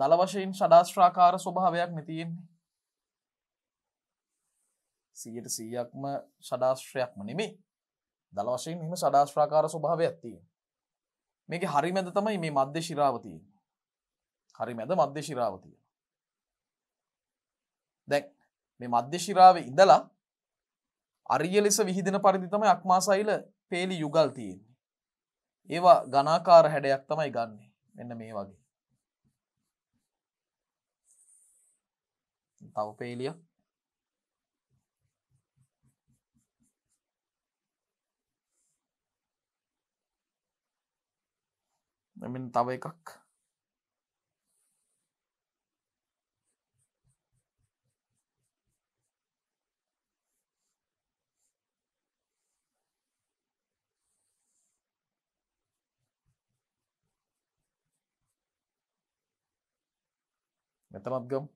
දල වශයෙන් ෂඩාස්ත්‍රාකාර ස්වභාවයක් නැතියෙන්නේ සියට සීයක්ම ෂඩාශ්‍රයක්ම නෙමේ දල වශයෙන් මෙම සඩාස්ත්‍රාකාර ස්වභාවයක් තියෙන මේක හරිමැද තමයි මේ මධ්‍ය ශිරාවතියෙන් හරි මැද මධ්‍යශිරාව තියෙනවා. දැන් මේ මධ්‍යශිරාවේ ඉඳලා අරිය ලෙස විහිදෙන පරිදි තමයි අක්මාසයිල පේලි යුගල් තියෙන්නේ. ඒවා ඝනාකාර හැඩයක් තමයි ගන්නෙ. මෙන්න මේ වගේ. තව පේලියක්. මෙන්න තව එකක්. මෙතනත් ගමු මං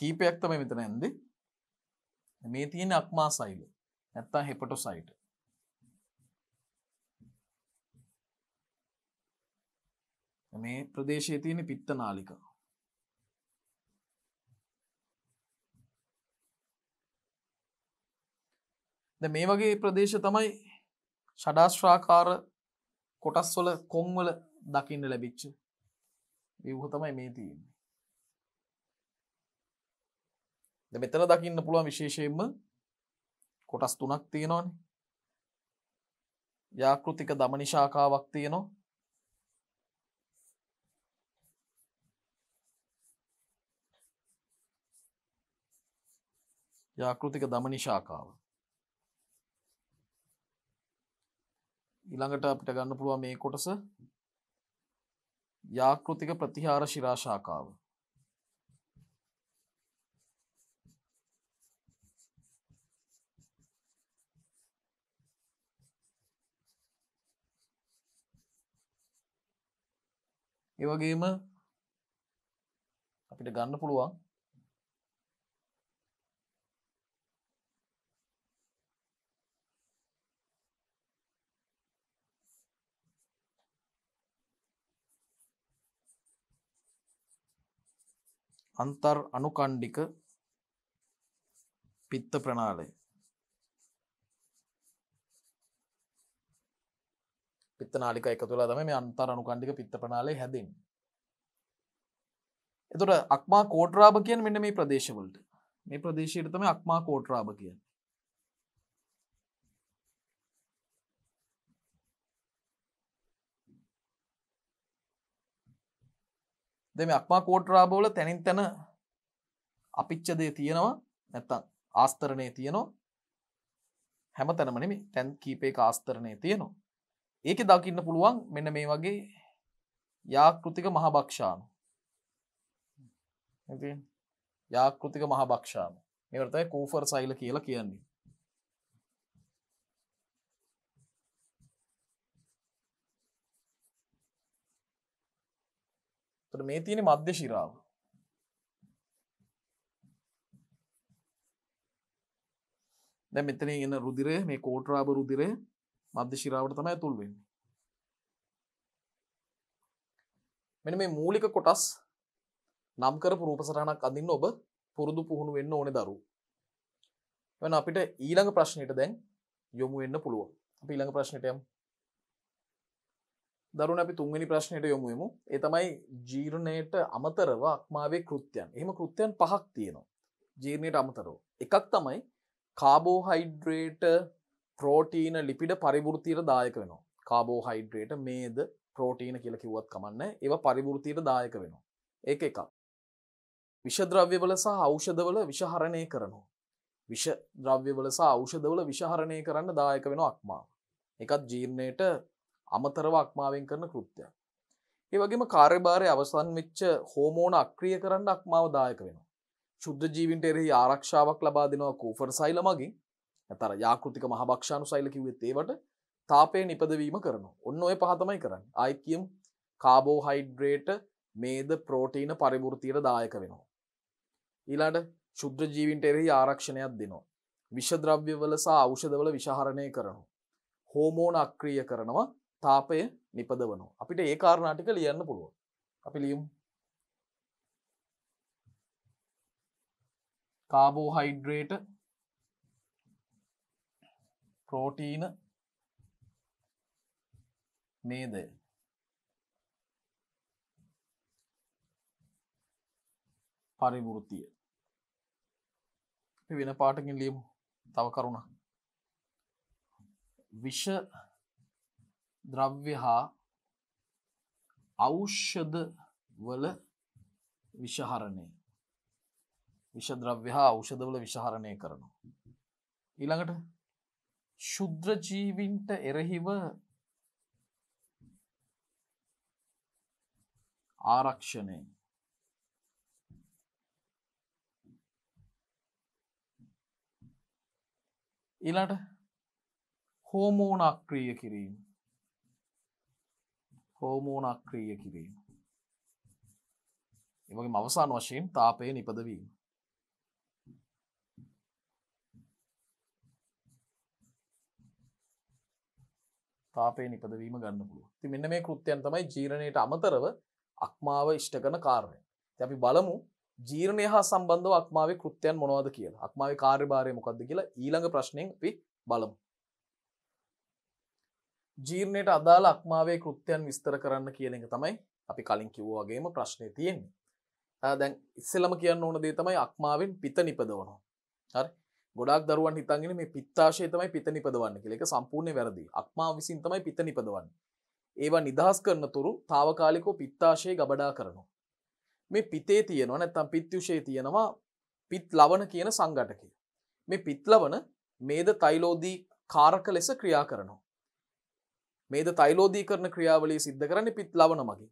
කීපයක් තමයි මෙතන ඇන්දේ මේ තියෙන අක්මා සයිල නැත්තම් හෙපටොසයිට් මේ ප්‍රදේශයේ තියෙන පිත්ත නාලික. දැන් මේ වගේ ප්‍රදේශ තමයි ෂඩාශ්‍රාකාර කොටස්වල කොන්වල දකින්න ලැබිච්ච ව්‍යුහ තමයි මේ තියෙන්නේ. දැන් මෙතන දකින්න පුළුවන් විශේෂයෙන්ම කොටස් තුනක් තියෙනවානේ. යාකෘතික දමනි ශාඛාවක් තියෙනවා. යාකෘතික දමනි ශාකාව. ඊළඟට අපිට ගන්න පුළුවන් මේ කොටස යාකෘතික ප්‍රතිහාර ශිරා ශාකාව. ඒ වගේම අපිට ගන්න පුළුවන් අන්තර් අනුකණ්ඩික පිත්ත ප්‍රනාලය පිත්ත නාලික එක තුළ තම මේ අන්තර් අනුකණ්ඩික පිත්ත ප්‍රනාලය හැදින් එතුට අක්මා කෝටරාභ කියෙන් මෙන්න මේ ප්‍රදේශවලට මේ ප්‍රදේශයට තම අක්මා කෝටරාභ කියන්නේ ද මේ අක්මා කෝටරාබෝල තැනින් තැන අපිච්චදේ තියෙනවා නැත්තං ආස්තරණය තියනවා හැම තැනමනෙම තැන් කීපේ ආස්තරණය තියනවා ඒක දකින්න පුළුවන් මෙන්න මේ වගේ යාකෘතික මහභක්ෂානු යාකෘතික මහභක්ෂාන මෙවරතයි කූෆර් සයිල කියලා කියන්නේ තොට මේ තියෙන මධ්‍ය ශිරාව දැ මෙතන එන්න රුදිරය මේ කෝටරාබ රුදිරය මධ්‍ය ශිරාවට තමයි ඇතුල් වෙන්නේ මෙන මේ මූලික කොටස් නම් කරපු රූපසරහණක් අඳින්න ඔබ පුරුදු පුහුණු වෙන්න ඕනේ දරු වෙන අපිට ඊළඟ ප්‍රශ්නයට දැන් යොමු වෙන්න පුළුවන් අපි ඊළඟ ප්‍රශ්නයට යමු දරුණ අපි තුන්වෙනි ප්‍රශ්නයට යොමුුවමු එතමයි ජීර්ණයට අමතරව අක්මාවේ කෘත්‍යයන් එහම කෘත්‍යයන් පහක් තියෙනවා ජීර්ණයට අමතරෝ එකක් තමයි කාබෝහයිඩ්‍රේට ප්‍රෝටීන ලිපිඩ පරිවෘතියට දායක වෙනවා කාබෝහයිඩ්‍රේට මේද ප්‍රෝටීන කියල කිව්වත් කමන්න ඒව පරිවෘතියට දායක වෙනවා ඒක එකක් විෂද්‍රව්‍යවල සහ අෞෂධවල විෂහරණය කරනවා විෂ ද්‍රව්‍යවල සහ අෞෂධවල විෂහරණය කරන්න දායක වෙන අක්මාව එකත් ජීර්ණයට අමතරව අක්මාවෙන් කරන කෘත්‍යයක්. ඒ වගේම කාර්යභාරය අවසන් වෙච්ච හෝමෝන අක්‍රිය කරන්න අක්මාව දායක වෙනවා. ශුද්ධ ජීවින්ට එරෙහි ආරක්ෂාවක් ලබා දෙනවා කූෆර් සෛල මගින්. නැතර යාකෘතික මහබක්ෂාණු සෛල කිව්වෙත් ඒවට තාපය නිපදවීම කරනවා. ඔන්න ඔය පහ තමයි කරන්නේ. ආයෙත් කියමු කාබෝහයිඩ්‍රේට මේද ප්‍රෝටීන පරිවෘතියට දායක වෙනවා. ඊළඟට ශුද්ධ ජීවින්ට එරෙහි ආරක්ෂණයක් දෙනවා. විෂද්‍රව්‍යවල සහ ඖෂධවල විෂහරණය කරනවා. හෝමෝන අක්‍රිය කරනවා තාපය නිපදවනවා. අපිට ඒ කාරණා ටික ලියන්න පුළුවන්. අපි ලියමු. කාබෝහයිඩ්‍රේට ප්‍රෝටීන නේද පරිවෘතිය වෙන පාටකින් ලියමු තව කරුණා විෂ ද්‍රව්‍ය හා ඖෂධ වල විෂහරණය විෂද්‍රව්‍ය හා ඖෂධ වල විෂහරණය කරනවා. ඊළඟට ශුද්‍ර ජීවින්ට එරෙහිව ආරක්ෂණය ඊළඟට හෝමෝනාක්‍රීය කිරීම හෝමෝන අක්‍රීය කිරීම. එමගේම අවසාන වශයෙන් තාපය නිපදවීම. තාපය නිපදවීම ගන්න පුළුව. ති මෙන්න මේ කෘත්‍යයන් තමයි ජීරණයට අමතරව අක්මාව ඉෂ්ට කරන කාරණය. අපි බලමු ජීරණය හා සම්බන්ධව අක්මාවේ කෘත්‍යයන් මොනවද කියලා අක්මාවේ කාර්යභාරය මොකක්ද කියලා ඊළඟ ප්‍රශ්නයෙන් අපි බලමු. ජීර්ණයට අදාළ අක්මාවේ කෘත්‍යයන් විස්තර කරන්න කියන එක තමයි අපි කලින් කිව්වාගේම ප්‍රශ්නය තියෙන්නේ දැන් ඉස්සෙලම කියන්න ඕන දේ තමයි අක්මාවෙන් පිත නිපදවනවා හරි ගොඩක් දරුවන් හිතන්ගෙන මේ පිත්තාශය තමයි පිත නිපදවන්න කියල එක සම්පූර්ණය වැරදි අක්මා විසින් තමයි පිත නිපදවන්න ඒවා නිදහස් කරන තුරු තාවකාලිකෝ පිත්තාශය ගබඩා කරනවා මේ පිතේ තියෙනවා නැත්තම් පිත්්‍යුෂය තියෙනවා පිත් ලවන කියන සංගටකය මේ පිත්ලවන මේද තයිලෝදී කාරක ලෙස ක්‍රියා කරනවා මේද තයිලෝදී කරන ක්‍රියාවලී සිද්ධ කරන්නේ පිත් ලවන මගේ.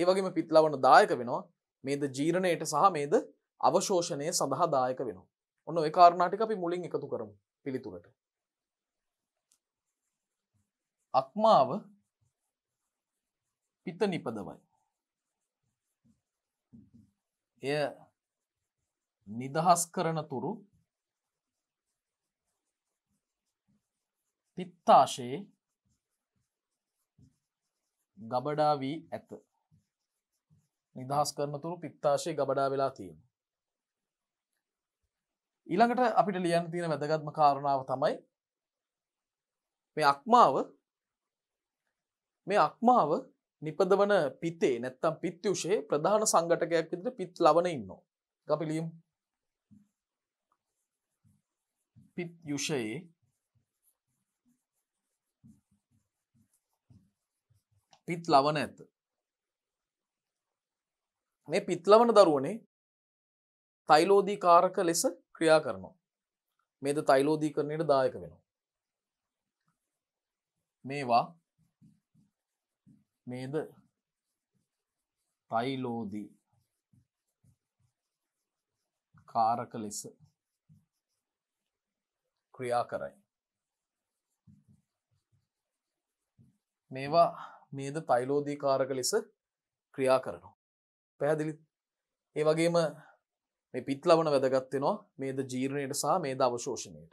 ඒ වගේම පිත් ලවන දායක වෙනවා මේද ජීරණයට සහ මේද අවශෝෂණය සඳහා දායක වෙනවා. ඔන්න ඔය කාරණාටික අපි මුලින් එකතු කරමු පිළිතුරට. අක්මාව පිත නිපදවයි. එය නිදහස් කරන තුරු පිත්තාශයේ ගබඩා වී ඇත නිදහස් කරනතුරු පිත්තාශය ගබඩා වෙලා තියෙන ඊළඟට අපිට ලියන්න තියෙන වැදගත්ම කාරණාව තමයි මේ අක්මාව මේ අක්මාව නිපදවන පිතේ නැත්තම් පිත්්‍යුෂයේ ප්‍රධාන සංගටකයක් විදිර පිත් ලබන ඉන්නවා අපි ලියම් පිත් යුෂයේ පිත් ලවන ඇත්ත. මේ පිත්ලවන දරුවනේ තයිලෝදී කාරක ලෙස ක්‍රියා කරනවා. මේද තයිලෝදී කරණයට දායක වෙනවා. මේවා මේද තයිලෝදී කාරක ලෙස ක්‍රියා කරයි. මේවා මේද තයිලෝධීකාරක ලෙස ක්‍රියා කරනවා. පැහැදිලි ඒ වගේම මේ පිත් ලබන වැදගත්වෙනවා මේද ජීර්ණයට සහ මේද අවශෝෂණයට.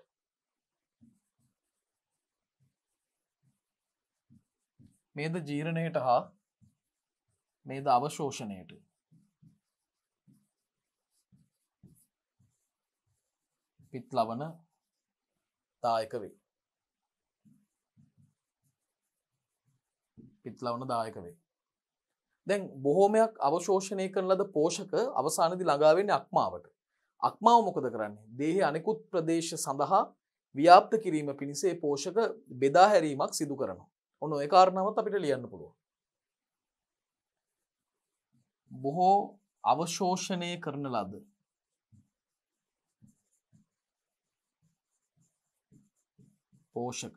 මේද ජීරණයට හා මේද අවශෝෂණයට පිත් ලබන දායක වේ. පිත්ලවන දායක වේ. දැන් බොහෝමයක් අවශෝෂණය කරන ලද පෝෂක අවසානයේදී ළඟා වෙන්නේ අක්මාවට. අක්මාව මොකද කරන්නේ? දේහයේ අනෙකුත් ප්‍රදේශ සඳහා ව්‍යාප්ත කිරීම පිණිස ඒ පෝෂක බෙදා හැරීමක් සිදු කරනවා. ඔන්න ඒ කාරණාවත් අපිට ලියන්න පුළුවන්. බොහෝ අවශෝෂණය කරන ලද පෝෂක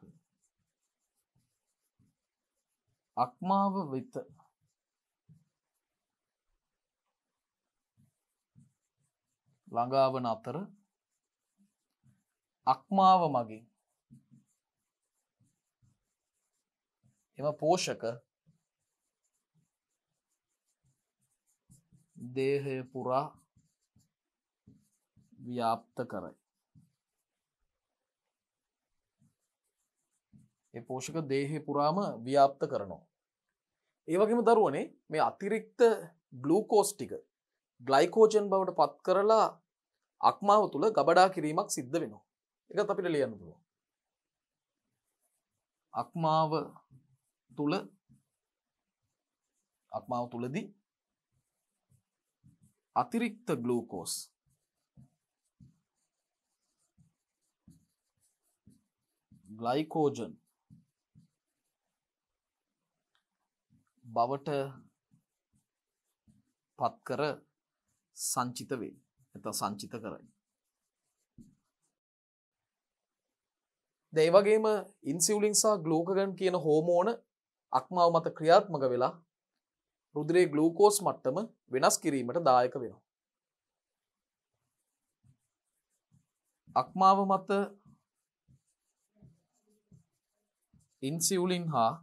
අක්මාව වෙත ළඟාවන අතර අක්මාව මගින් එම පෝෂක දේහය පුරා ව්‍යාප්ත කරයි ඒ පෝෂක දේහය පුරාම ව්‍යාප්ත කරනවා ඒවගේම දරුවනේ මේ අතිරික්ත ගලූකෝස් ටික ග්ලයිකෝජන් බවට පත් කරලා අක්මාව තුළ ගබඩා කිරීමක් සිද්ධ වෙනවා එකත් අපිට ලියන්න පුළුව අක්මාව තුළ අක්මාව තුළදී අතිරික්ත ගලූකෝස් ග්ලයිකෝජන් බවට පත්කර සංචිත වේ ඇත සංචිත කරයි. දේවගේම ඉන්සිවලින් සහ ගලූකගන් කියන හෝමෝන අක්මාව මත ක්‍රියාත්මක වෙලා රුදරේ ගලූකෝස් මට්ටම වෙනස් කිරීමට දායක වෙනවා. අක්මාව මත ඉන්සිවලින් හා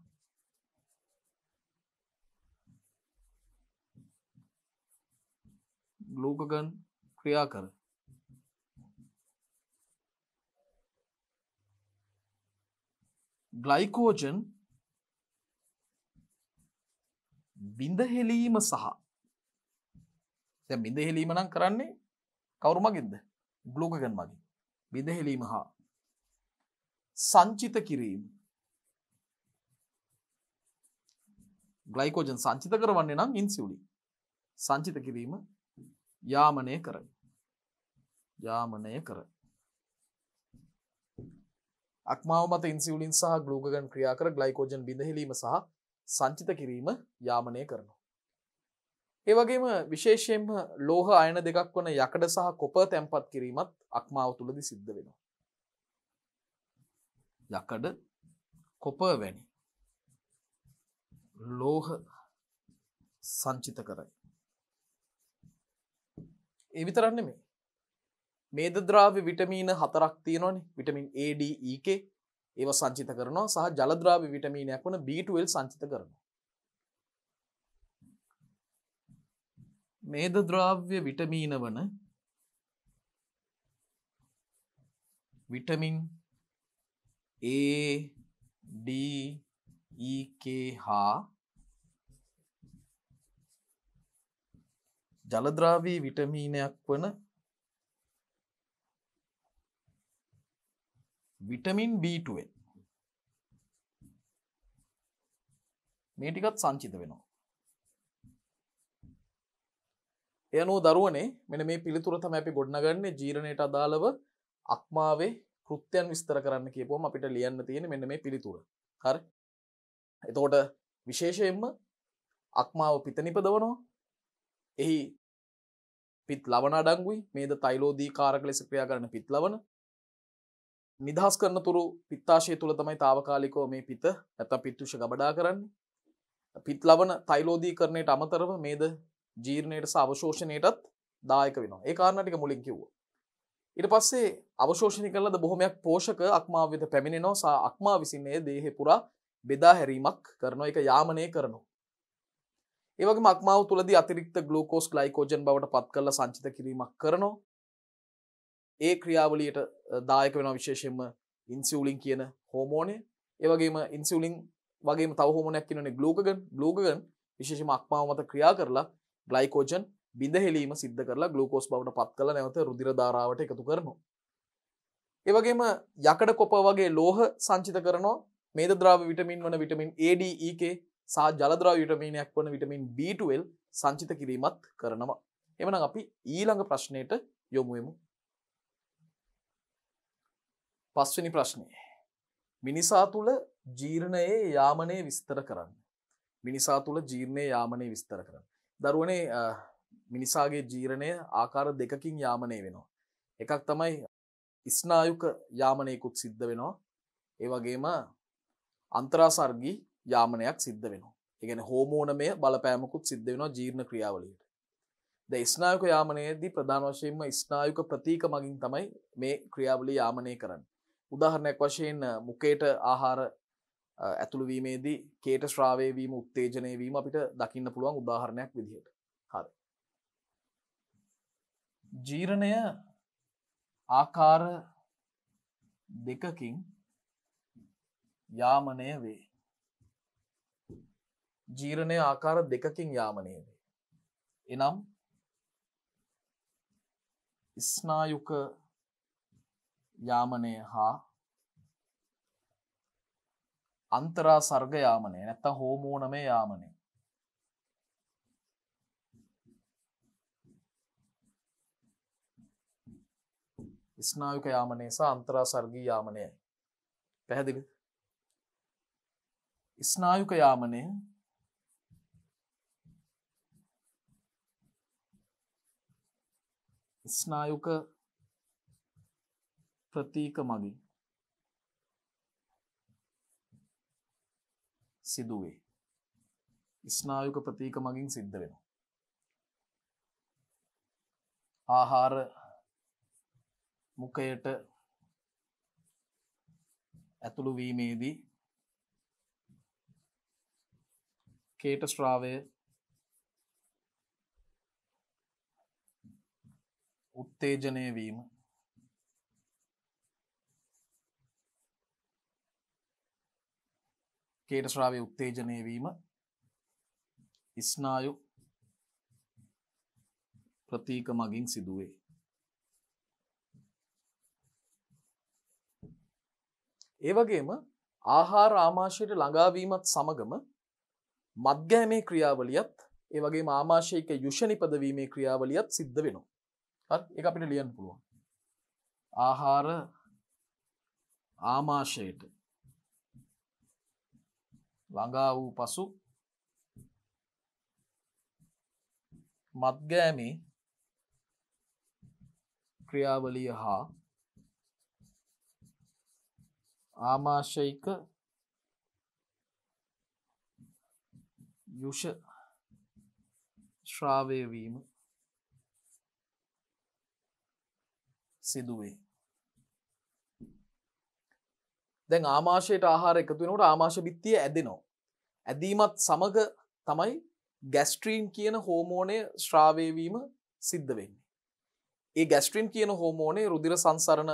ග්ලූකගන් ක්‍රියා කර ග්ලයිකෝජන් බිඳහෙලීම සහ බිඳහෙලීම නම් කරන්නේ කවරු මගින්ද ග්ලූකගන් මගින් බිඳහෙලීම හා සංචිත කිරීම ග්ලයිකෝජන් සංචිත කරවන්නේ නම් ඉන්සිවලි සංචිත කිරීම යාමනය කරයි. යාමනය කරයි. අක්මාව මත ඉන්සිවලින් සහ ගලූගන් ක්‍රියා කර ග්ලයිකෝජන් බිඳහිලීම සහ සංචිත කිරීම යාමනය කරනවා. ඒවගේම විශේෂයෙන්ම ලෝහ අයන දෙකක් වන යකඩ සහ කොප තැන්පත් කිරීමත් අක්මාව තුළදි සිද්ධ වෙනවා. යකඩ කොප වැනි ලෝහ සංචිත කරයි. ඒවිතරන්න මේ මේද ද්‍රාව විටමීන හතරක් තියෙනවන විටමින් ADK e, ඒව සංචිත කරනවා සහ ජලද්‍රාව විටමීනයක් වන B12 සංචිත කරනවා මේද ද්‍රාව්‍ය විටමීන වන විටමින් ADK e, හා ජලද්‍රාවී විටමීනයක් වන විටමින් B12 මේ ටිකත් සංචිත වෙනවා. එය අනුව දරුවනේ මෙන්න මේ පිළිතුර තමයි අපි ගොඩනගන්නේ ජීරණයට අදාළව අක්මාවේ කෘත්‍යයන් විස්තර කරන්න කියපුවම අපිට ලියන්න තියෙන්නේ මෙන්න මේ පිළිතුර. හරි. එතකොට විශේෂයෙන්ම අක්මාව පිත නිපදවනවා එහි පිත් ලවන අඩංගුයි මේද තයිලෝදී කාරක ලෙස ක්‍රියා කරන පිත් ලවන නිදහස් කරන තුරු පිත්තාශය තුළ තමයි තාවකාලිකෝ මේ පිත ඇත පිත්තුෂ ගබඩා කරන්නේ පිත් ලබන තයිලෝදී කරණයට අමතරව මේද ජීර්ණයට සවශෝෂණයටත් දායක වෙනවා ඒ කාරණටික මුලින් කිව්ව ඉට පස්සේ අවශෝෂණය කරලද බොහොමයක් පෝෂක අක්මාවිත පැමිණෙනවා සා අක්මා විසින්නේ දේහෙ පුරා බෙදා හැරීමක් කරන එක යාමනය කරනවා ඒවගේ මක්මාව තුළද අතිරික්ත ගලෝකෝස් ගලයිකෝජන් බවට පත් කරල සංචිත කිරීමක් කරනවා ඒ ක්‍රියාවලියට දායක වෙන විශේෂයෙන්ම ඉන්සිවලින් කියන හෝමෝනය ඒවගේම ඉන්සිවලින් වගේ තවහෝමනයක් කියනන ගලෝකගන් ගලෝකගන් විශේෂම අක්මාව මත ක්‍රියා කරලා ගලයිකෝජන් බිඳහෙලීම සිද්ධ කරලා ගලෝකෝස් බවට පත් කළ නැවත රුදිරධාරාවට එකතු කරනවා ඒවගේම යකඩ කොප වගේ ලෝහ සංචිත කරනවා මේද ද්‍රාව විටමින් වන විටමින් ADEK සහ ජලද්‍රව විටමීනයක් වන විටමින් B12 සංචිත කිරීමත් කරනවා. එමනම් අපි ඊළඟ ප්‍රශ්නයට යොමුවෙමු. පස්වෙනි ප්‍රශ්නය. මිනිසා තුළ ජීර්ණයේ යාමනය විස්තර කරන්න. මිනිසා තුළ ජීර්ණය යාමනය විස්තර කරන්න. දරුවනේ මිනිසාගේ ජීරණය ආකාර දෙකකින් යාමනය වෙනවා. එකක් තමයි ඉස්නායුක යාමනයකුත් සිද්ධ වෙනවා. ඒවගේම අන්තරාසර්ගී යාමනයක් සිද්ධ වෙනවා. එකන හෝමෝනමය බලපෑමකුත් සිද්ධ වෙනවා ජීර්ණ ක්‍රියාවලියට. ද ස්නායක යාමනයේදී ප්‍රධාන වශයෙන්ම ස්නායුක ප්‍රතීක මගින් තමයි මේ ක්‍රියාවලි යාමනය කරන්න. උදාහරණයක් වශයෙන් මුකේට ආහාර ඇතුළුවීමේදී කේට ශ්‍රාවයවීම උත්තේජනයවීම අපිට දකින්න පුළුවන් උදාහරණයක් විදිහට හර. ජීරණය ආකාර දෙකකින් යාමනය වේ. ජීරණය ආකාර දෙකකින් යාම නේද. එනම් ස්නායුක යාමනය හා අන්තරා සර්ග යාමනය නැත්ත හෝමෝනමය යාමනය ස්නායුක යාමනය සහ අන්තරා සර්ගී යාමනයයි පැහැදිලි ස්නායුක යාමනය ස්නායුක ප්‍රතීක මගින් සිදුවේ. ස්නායුක ප්‍රතීක මගින් සිද්ධ වෙනවා. ආහාර මුකයට ඇතුළු වීමේදී කේට ස්ත්‍රාවය උත්තේජනය වීම කේටශ්‍රාවය උත්තේජනය වීම ඉස්නායු ප්‍රතීක මගින් සිදුවේ ඒවගේම ආහාර ආමාශයට ළඟාවීමත් සමගම මත්ගෑමේ ක්‍රියාවලියත් ඒවගේ ආමාශයක යුෂණි පදවීමේ ක්‍රියාවලියත් සිද්ධ වෙනවා හරි ඒක අපිට ලියන්න පුළුවන් ආහාර ආමාශයට ළඟා වූ පසු මත්ගෑමේ ක්‍රියාවලිය හා ආමාශයික යුෂ ශ්‍රාවය වීම සිදුවේ. දැන් ආමාශයට ආහාර එකතු වෙනකොට ආමාශ බිත්තිය ඇදෙනවා. ඇදීමත් සමග තමයි ගැස්ට්‍රීන් කියන හෝමෝනය ශ්‍රාවය වීම සිද්ධ වෙන්නේ. ඒ ගැස්ට්‍රීන් කියන හෝමෝනේ රුධිර සංසරණ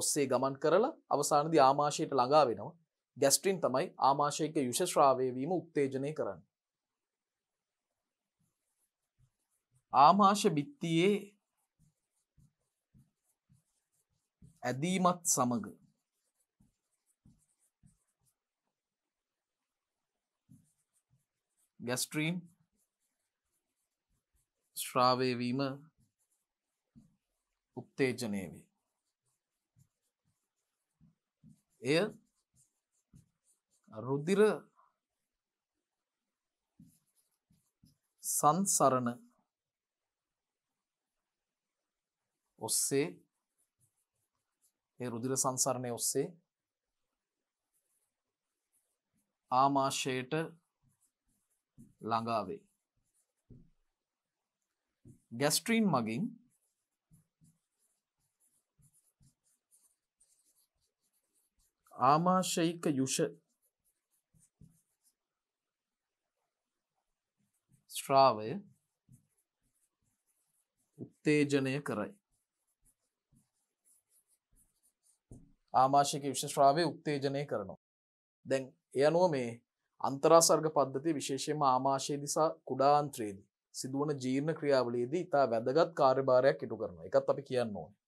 ඔස්සේ ගමන් කරලා අවසානයේදී ආමාශයට ළඟා වෙනවා. ගැස්ට්‍රීන් තමයි ආමාශයක යුෂ ශ්‍රාවය වීම උත්තේජනය කරන්නේ. ආමාශ බිත්තියේ ඇදීමත් සමග ගැස්ට්‍රීම් ශ්‍රාවයවීම උත්තේජනය වේ. එය රුදිර සංසරණ ඔස්සේ ඒ රුධිර සංසරණය ඔස්සේ ආමාශයට ළඟාවේ. ගැස්ට්‍රීන් මගින් ආමාශයික යුෂ ශ්‍රාවය උත්තේජනය කරයි. ආමාශයක විශෂ්‍රාවය උත්තේජනය කරනවා. දැන් එය අනුව මේ අන්තරාසර්ග පද්ධති විශේෂයෙන්ම ආමාශය දිසා කුඩාන්ත්‍රයේදී සිදුවන ජීර්ණ ක්‍රියාවලියේදී ඉතා වැදගත් කාර්යභාරයක් ඉටු කරනවා. එකත් අපි කියන්න ඕනේ.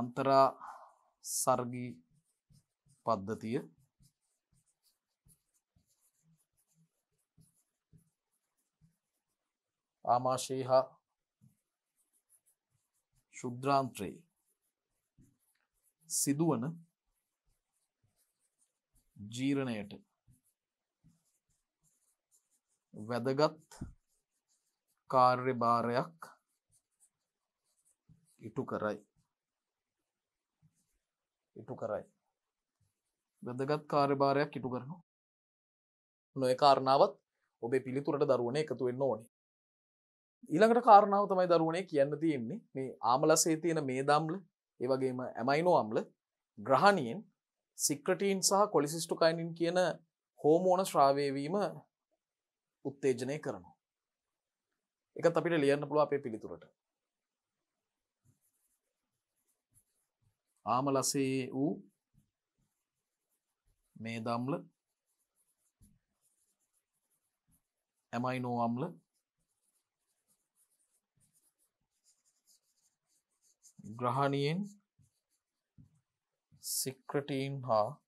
අන්තරා සර්ගී පද්ධතිය ආමාශය හා ශුද්‍රාන්ත්‍රයේ සිදුවන ජීරණයට වැදගත් කාර්යභාරයක් ඉටු කරයි ඉටු කරයි වැදගත් කාර්යභාරයක් ඉටු කරනු නොය කාරණාවත් ඔබේ පිළිතුරට දරුවන එකතු වෙන්න ඕනේ ඊළඟට කාරණාව තමයි දරුවනේ කියන්න තියෙන්නේ මේ ආමලසේ තියෙන මේ දම්ල ඒවගේම ඇමයිනෝ අම්ල ග්‍රහණයෙන් සික්‍රටීන් සහ කොලිසිස්ටුකයිනින් කියන හෝමෝන ශ්‍රාවයවීම උත්තේජනය කරනු. එක අපිට ලියන්න පුළුව අපේ පිළිතුරට. ආමලසේ වූ මේ දම්ල ඇමයිනෝ අම්ල ග්‍රහණයෙන් සික්‍රටීන් හා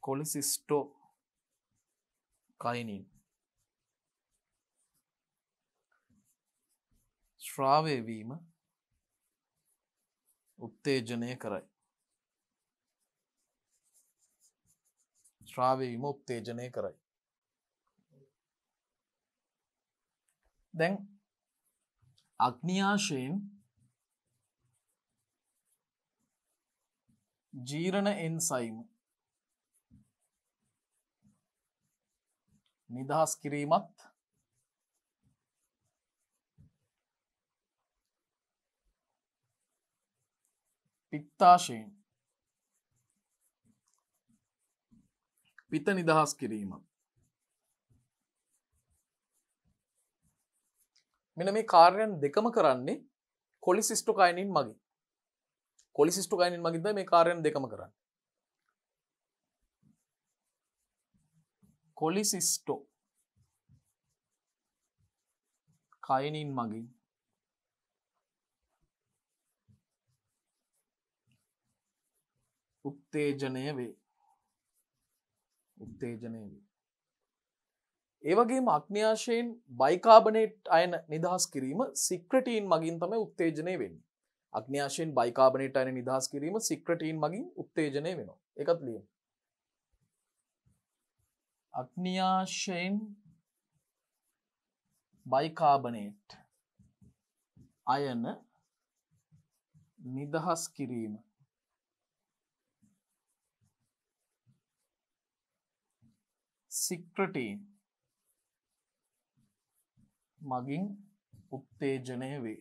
කොලිසිස්ටෝ කයිනින් ශ්‍රාවයවීම උත්තේජනය කරයි ශ්‍රාවීම උත්තේජනය කරයි දැන් අග්නියාශයෙන් ජීරණ එන්සයිම් නිදහස් කිරීමත් පිත්තාශයෙන් පිත නිදහස් කිරීමත් මෙන මේ කාර්යන් දෙකම කරන්නේ කොලිසිස්ටෝකයිනින් මගින් කොලිසිස්ටෝකයිනින් මගින්ද මේ කාර්යන් දෙකම කරන්න කොලිසිස්ටෝ කයිනින් මගින් උත්තේජනය වේ උත්තේජනය වේ ඒවගේම අක්්‍යයාශයෙන් බයිකාබනේට් අයන නිදහස් කිරීම සික්‍රටීන් මගින් තම උත්තේජනය වෙන්න අක්්‍යයාශයෙන් බයිකාබනට අයන නිදහස් කිරීම සික්‍රටීන් මගින් උත්තේජනය වෙනවා එකත් ලිය අක්්‍යයාශයෙන් බයිකාබනේට් අයන නිදහස් කිරීම සික්‍රටීන් මගින් උත්තේජනය වේ.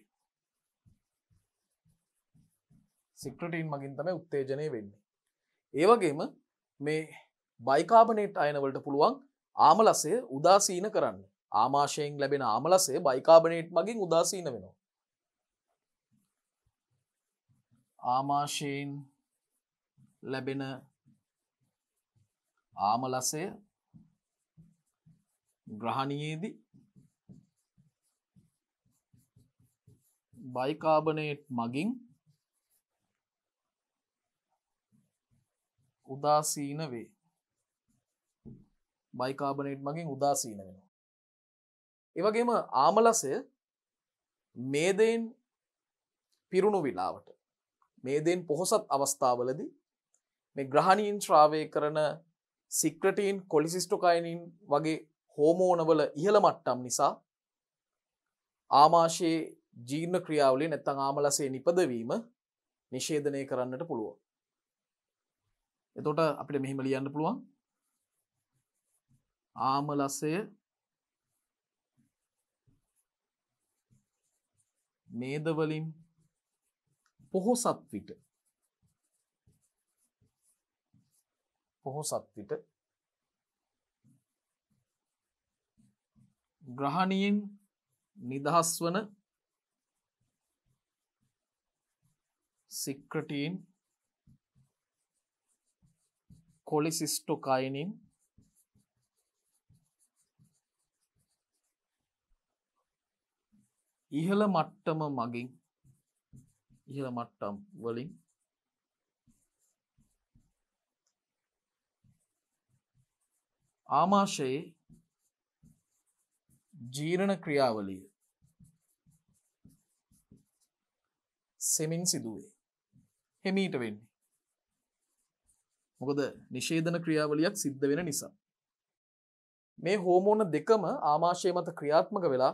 සික්‍රටීන් මගින් තමයි උත්තේජනය වෙන්නේ. ඒවගේම මේ බයිකාබනේට් අයනවලට පුළුවන් ආමලසය උදාසීන කරන්න ආමාශයෙන් ලැබෙන ආමලසේ බයිකාබනේට් මගින් උදාසීන වෙනවා. ආමාශයෙන් ලැබෙන ආමලසය ග්‍රහණයේදී බයිකාබනේට් මගින් උදාසීන වේ බයිකාබනේට් මගින් උදාසීන වෙනවා. එවගේම ආමලසය මේදයෙන් පිරුණු විලාවට මේදෙන් පොහොසත් අවස්ථාවලදී මේ ග්‍රහණීන් ශ්‍රාවය කරන සික්‍රටීන් කොලිසිස්ටොකයිනින් වගේ හෝමෝනවල ඉහළ මට්ටම් නිසා ආමාශයේ ජීර්ණ ක්‍රියාවලිය නැත්තං ආමලසේ නිපදවීම නිශේධනය කරන්නට පුළුවන්. එතොට අපිට මෙහිම ලියන්න පුළුවන් ආමලසය මේදවලින් පොහොසත් විට පොහොසත් විට ග්‍රහණයෙන් නිදහස් වන සික්‍රටීන් කොලිසිස්ටොකයිනින් ඉහළ මට්ටම මගින් ඉහළ මට්ටම් වලින් ආමාශයේ ජීරණ ක්‍රියාවලිය සෙමින් සිදුවේ හිමීට වෙන්නේ. මොකද නිශේධන ක්‍රියාවලියක් සිද්ධ වෙන නිසා. මේ හෝමෝන දෙකම ආමාශය මත ක්‍රියාත්මක වෙලා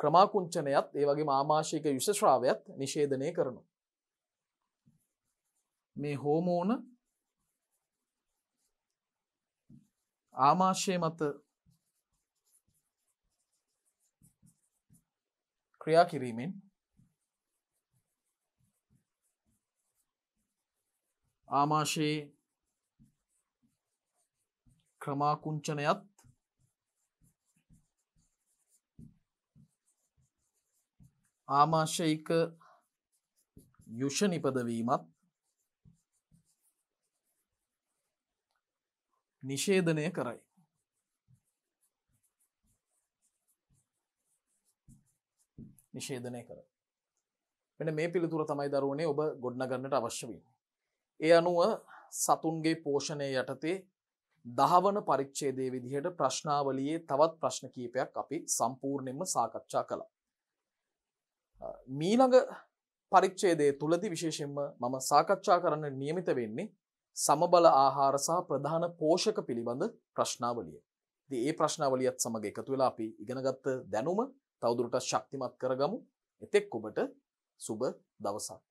ක්‍රමාකුංචනයත් ඒ වගේ ආමාශයක යුෂශ්‍රාවයත් නිශේධනය කරනු. මේ හෝමෝන ආමාශය මත ක්‍රියා කිරීමෙන් ආමාශයේ ක්‍රමාකුංචනයත් ආමාශයික යුෂ නිපදවීමත් නිෂේධනය කරයි. නිෂේධනය කර මෙන මේ පිළිතුර තමයි දරුවනේ ඔබ ගොඩ්නගන්නට අවශ්‍ය වීම. ඒ අනුව සතුන්ගේ පෝෂණය යටතේ දහවන පරිච්ඡේදයේ විදිහට ප්‍රශ්නාවලියේ තවත් ප්‍රශ්න කීපයක් අපි සම්පූර්ණයෙන්ම සාකච්ඡා කළා. මීළඟ පරිච්ඡේදයේ තුලදී විශේෂයෙන්ම මම සාකච්ඡා කරන්න නියමිත වෙන්නේ සමබල ආහාර සහ ප්‍රධාන පෝෂක පිළිබඳ ප්‍රශ්නාවලිය. ඉතින් මේ ප්‍රශ්නාවලියත් සමග එකතු වෙලා අපි ඉගෙනගත්ත දැනුම තවදුරටත් ශක්තිමත් කරගමු. එතෙක් ඔබට සුබ දවසක්.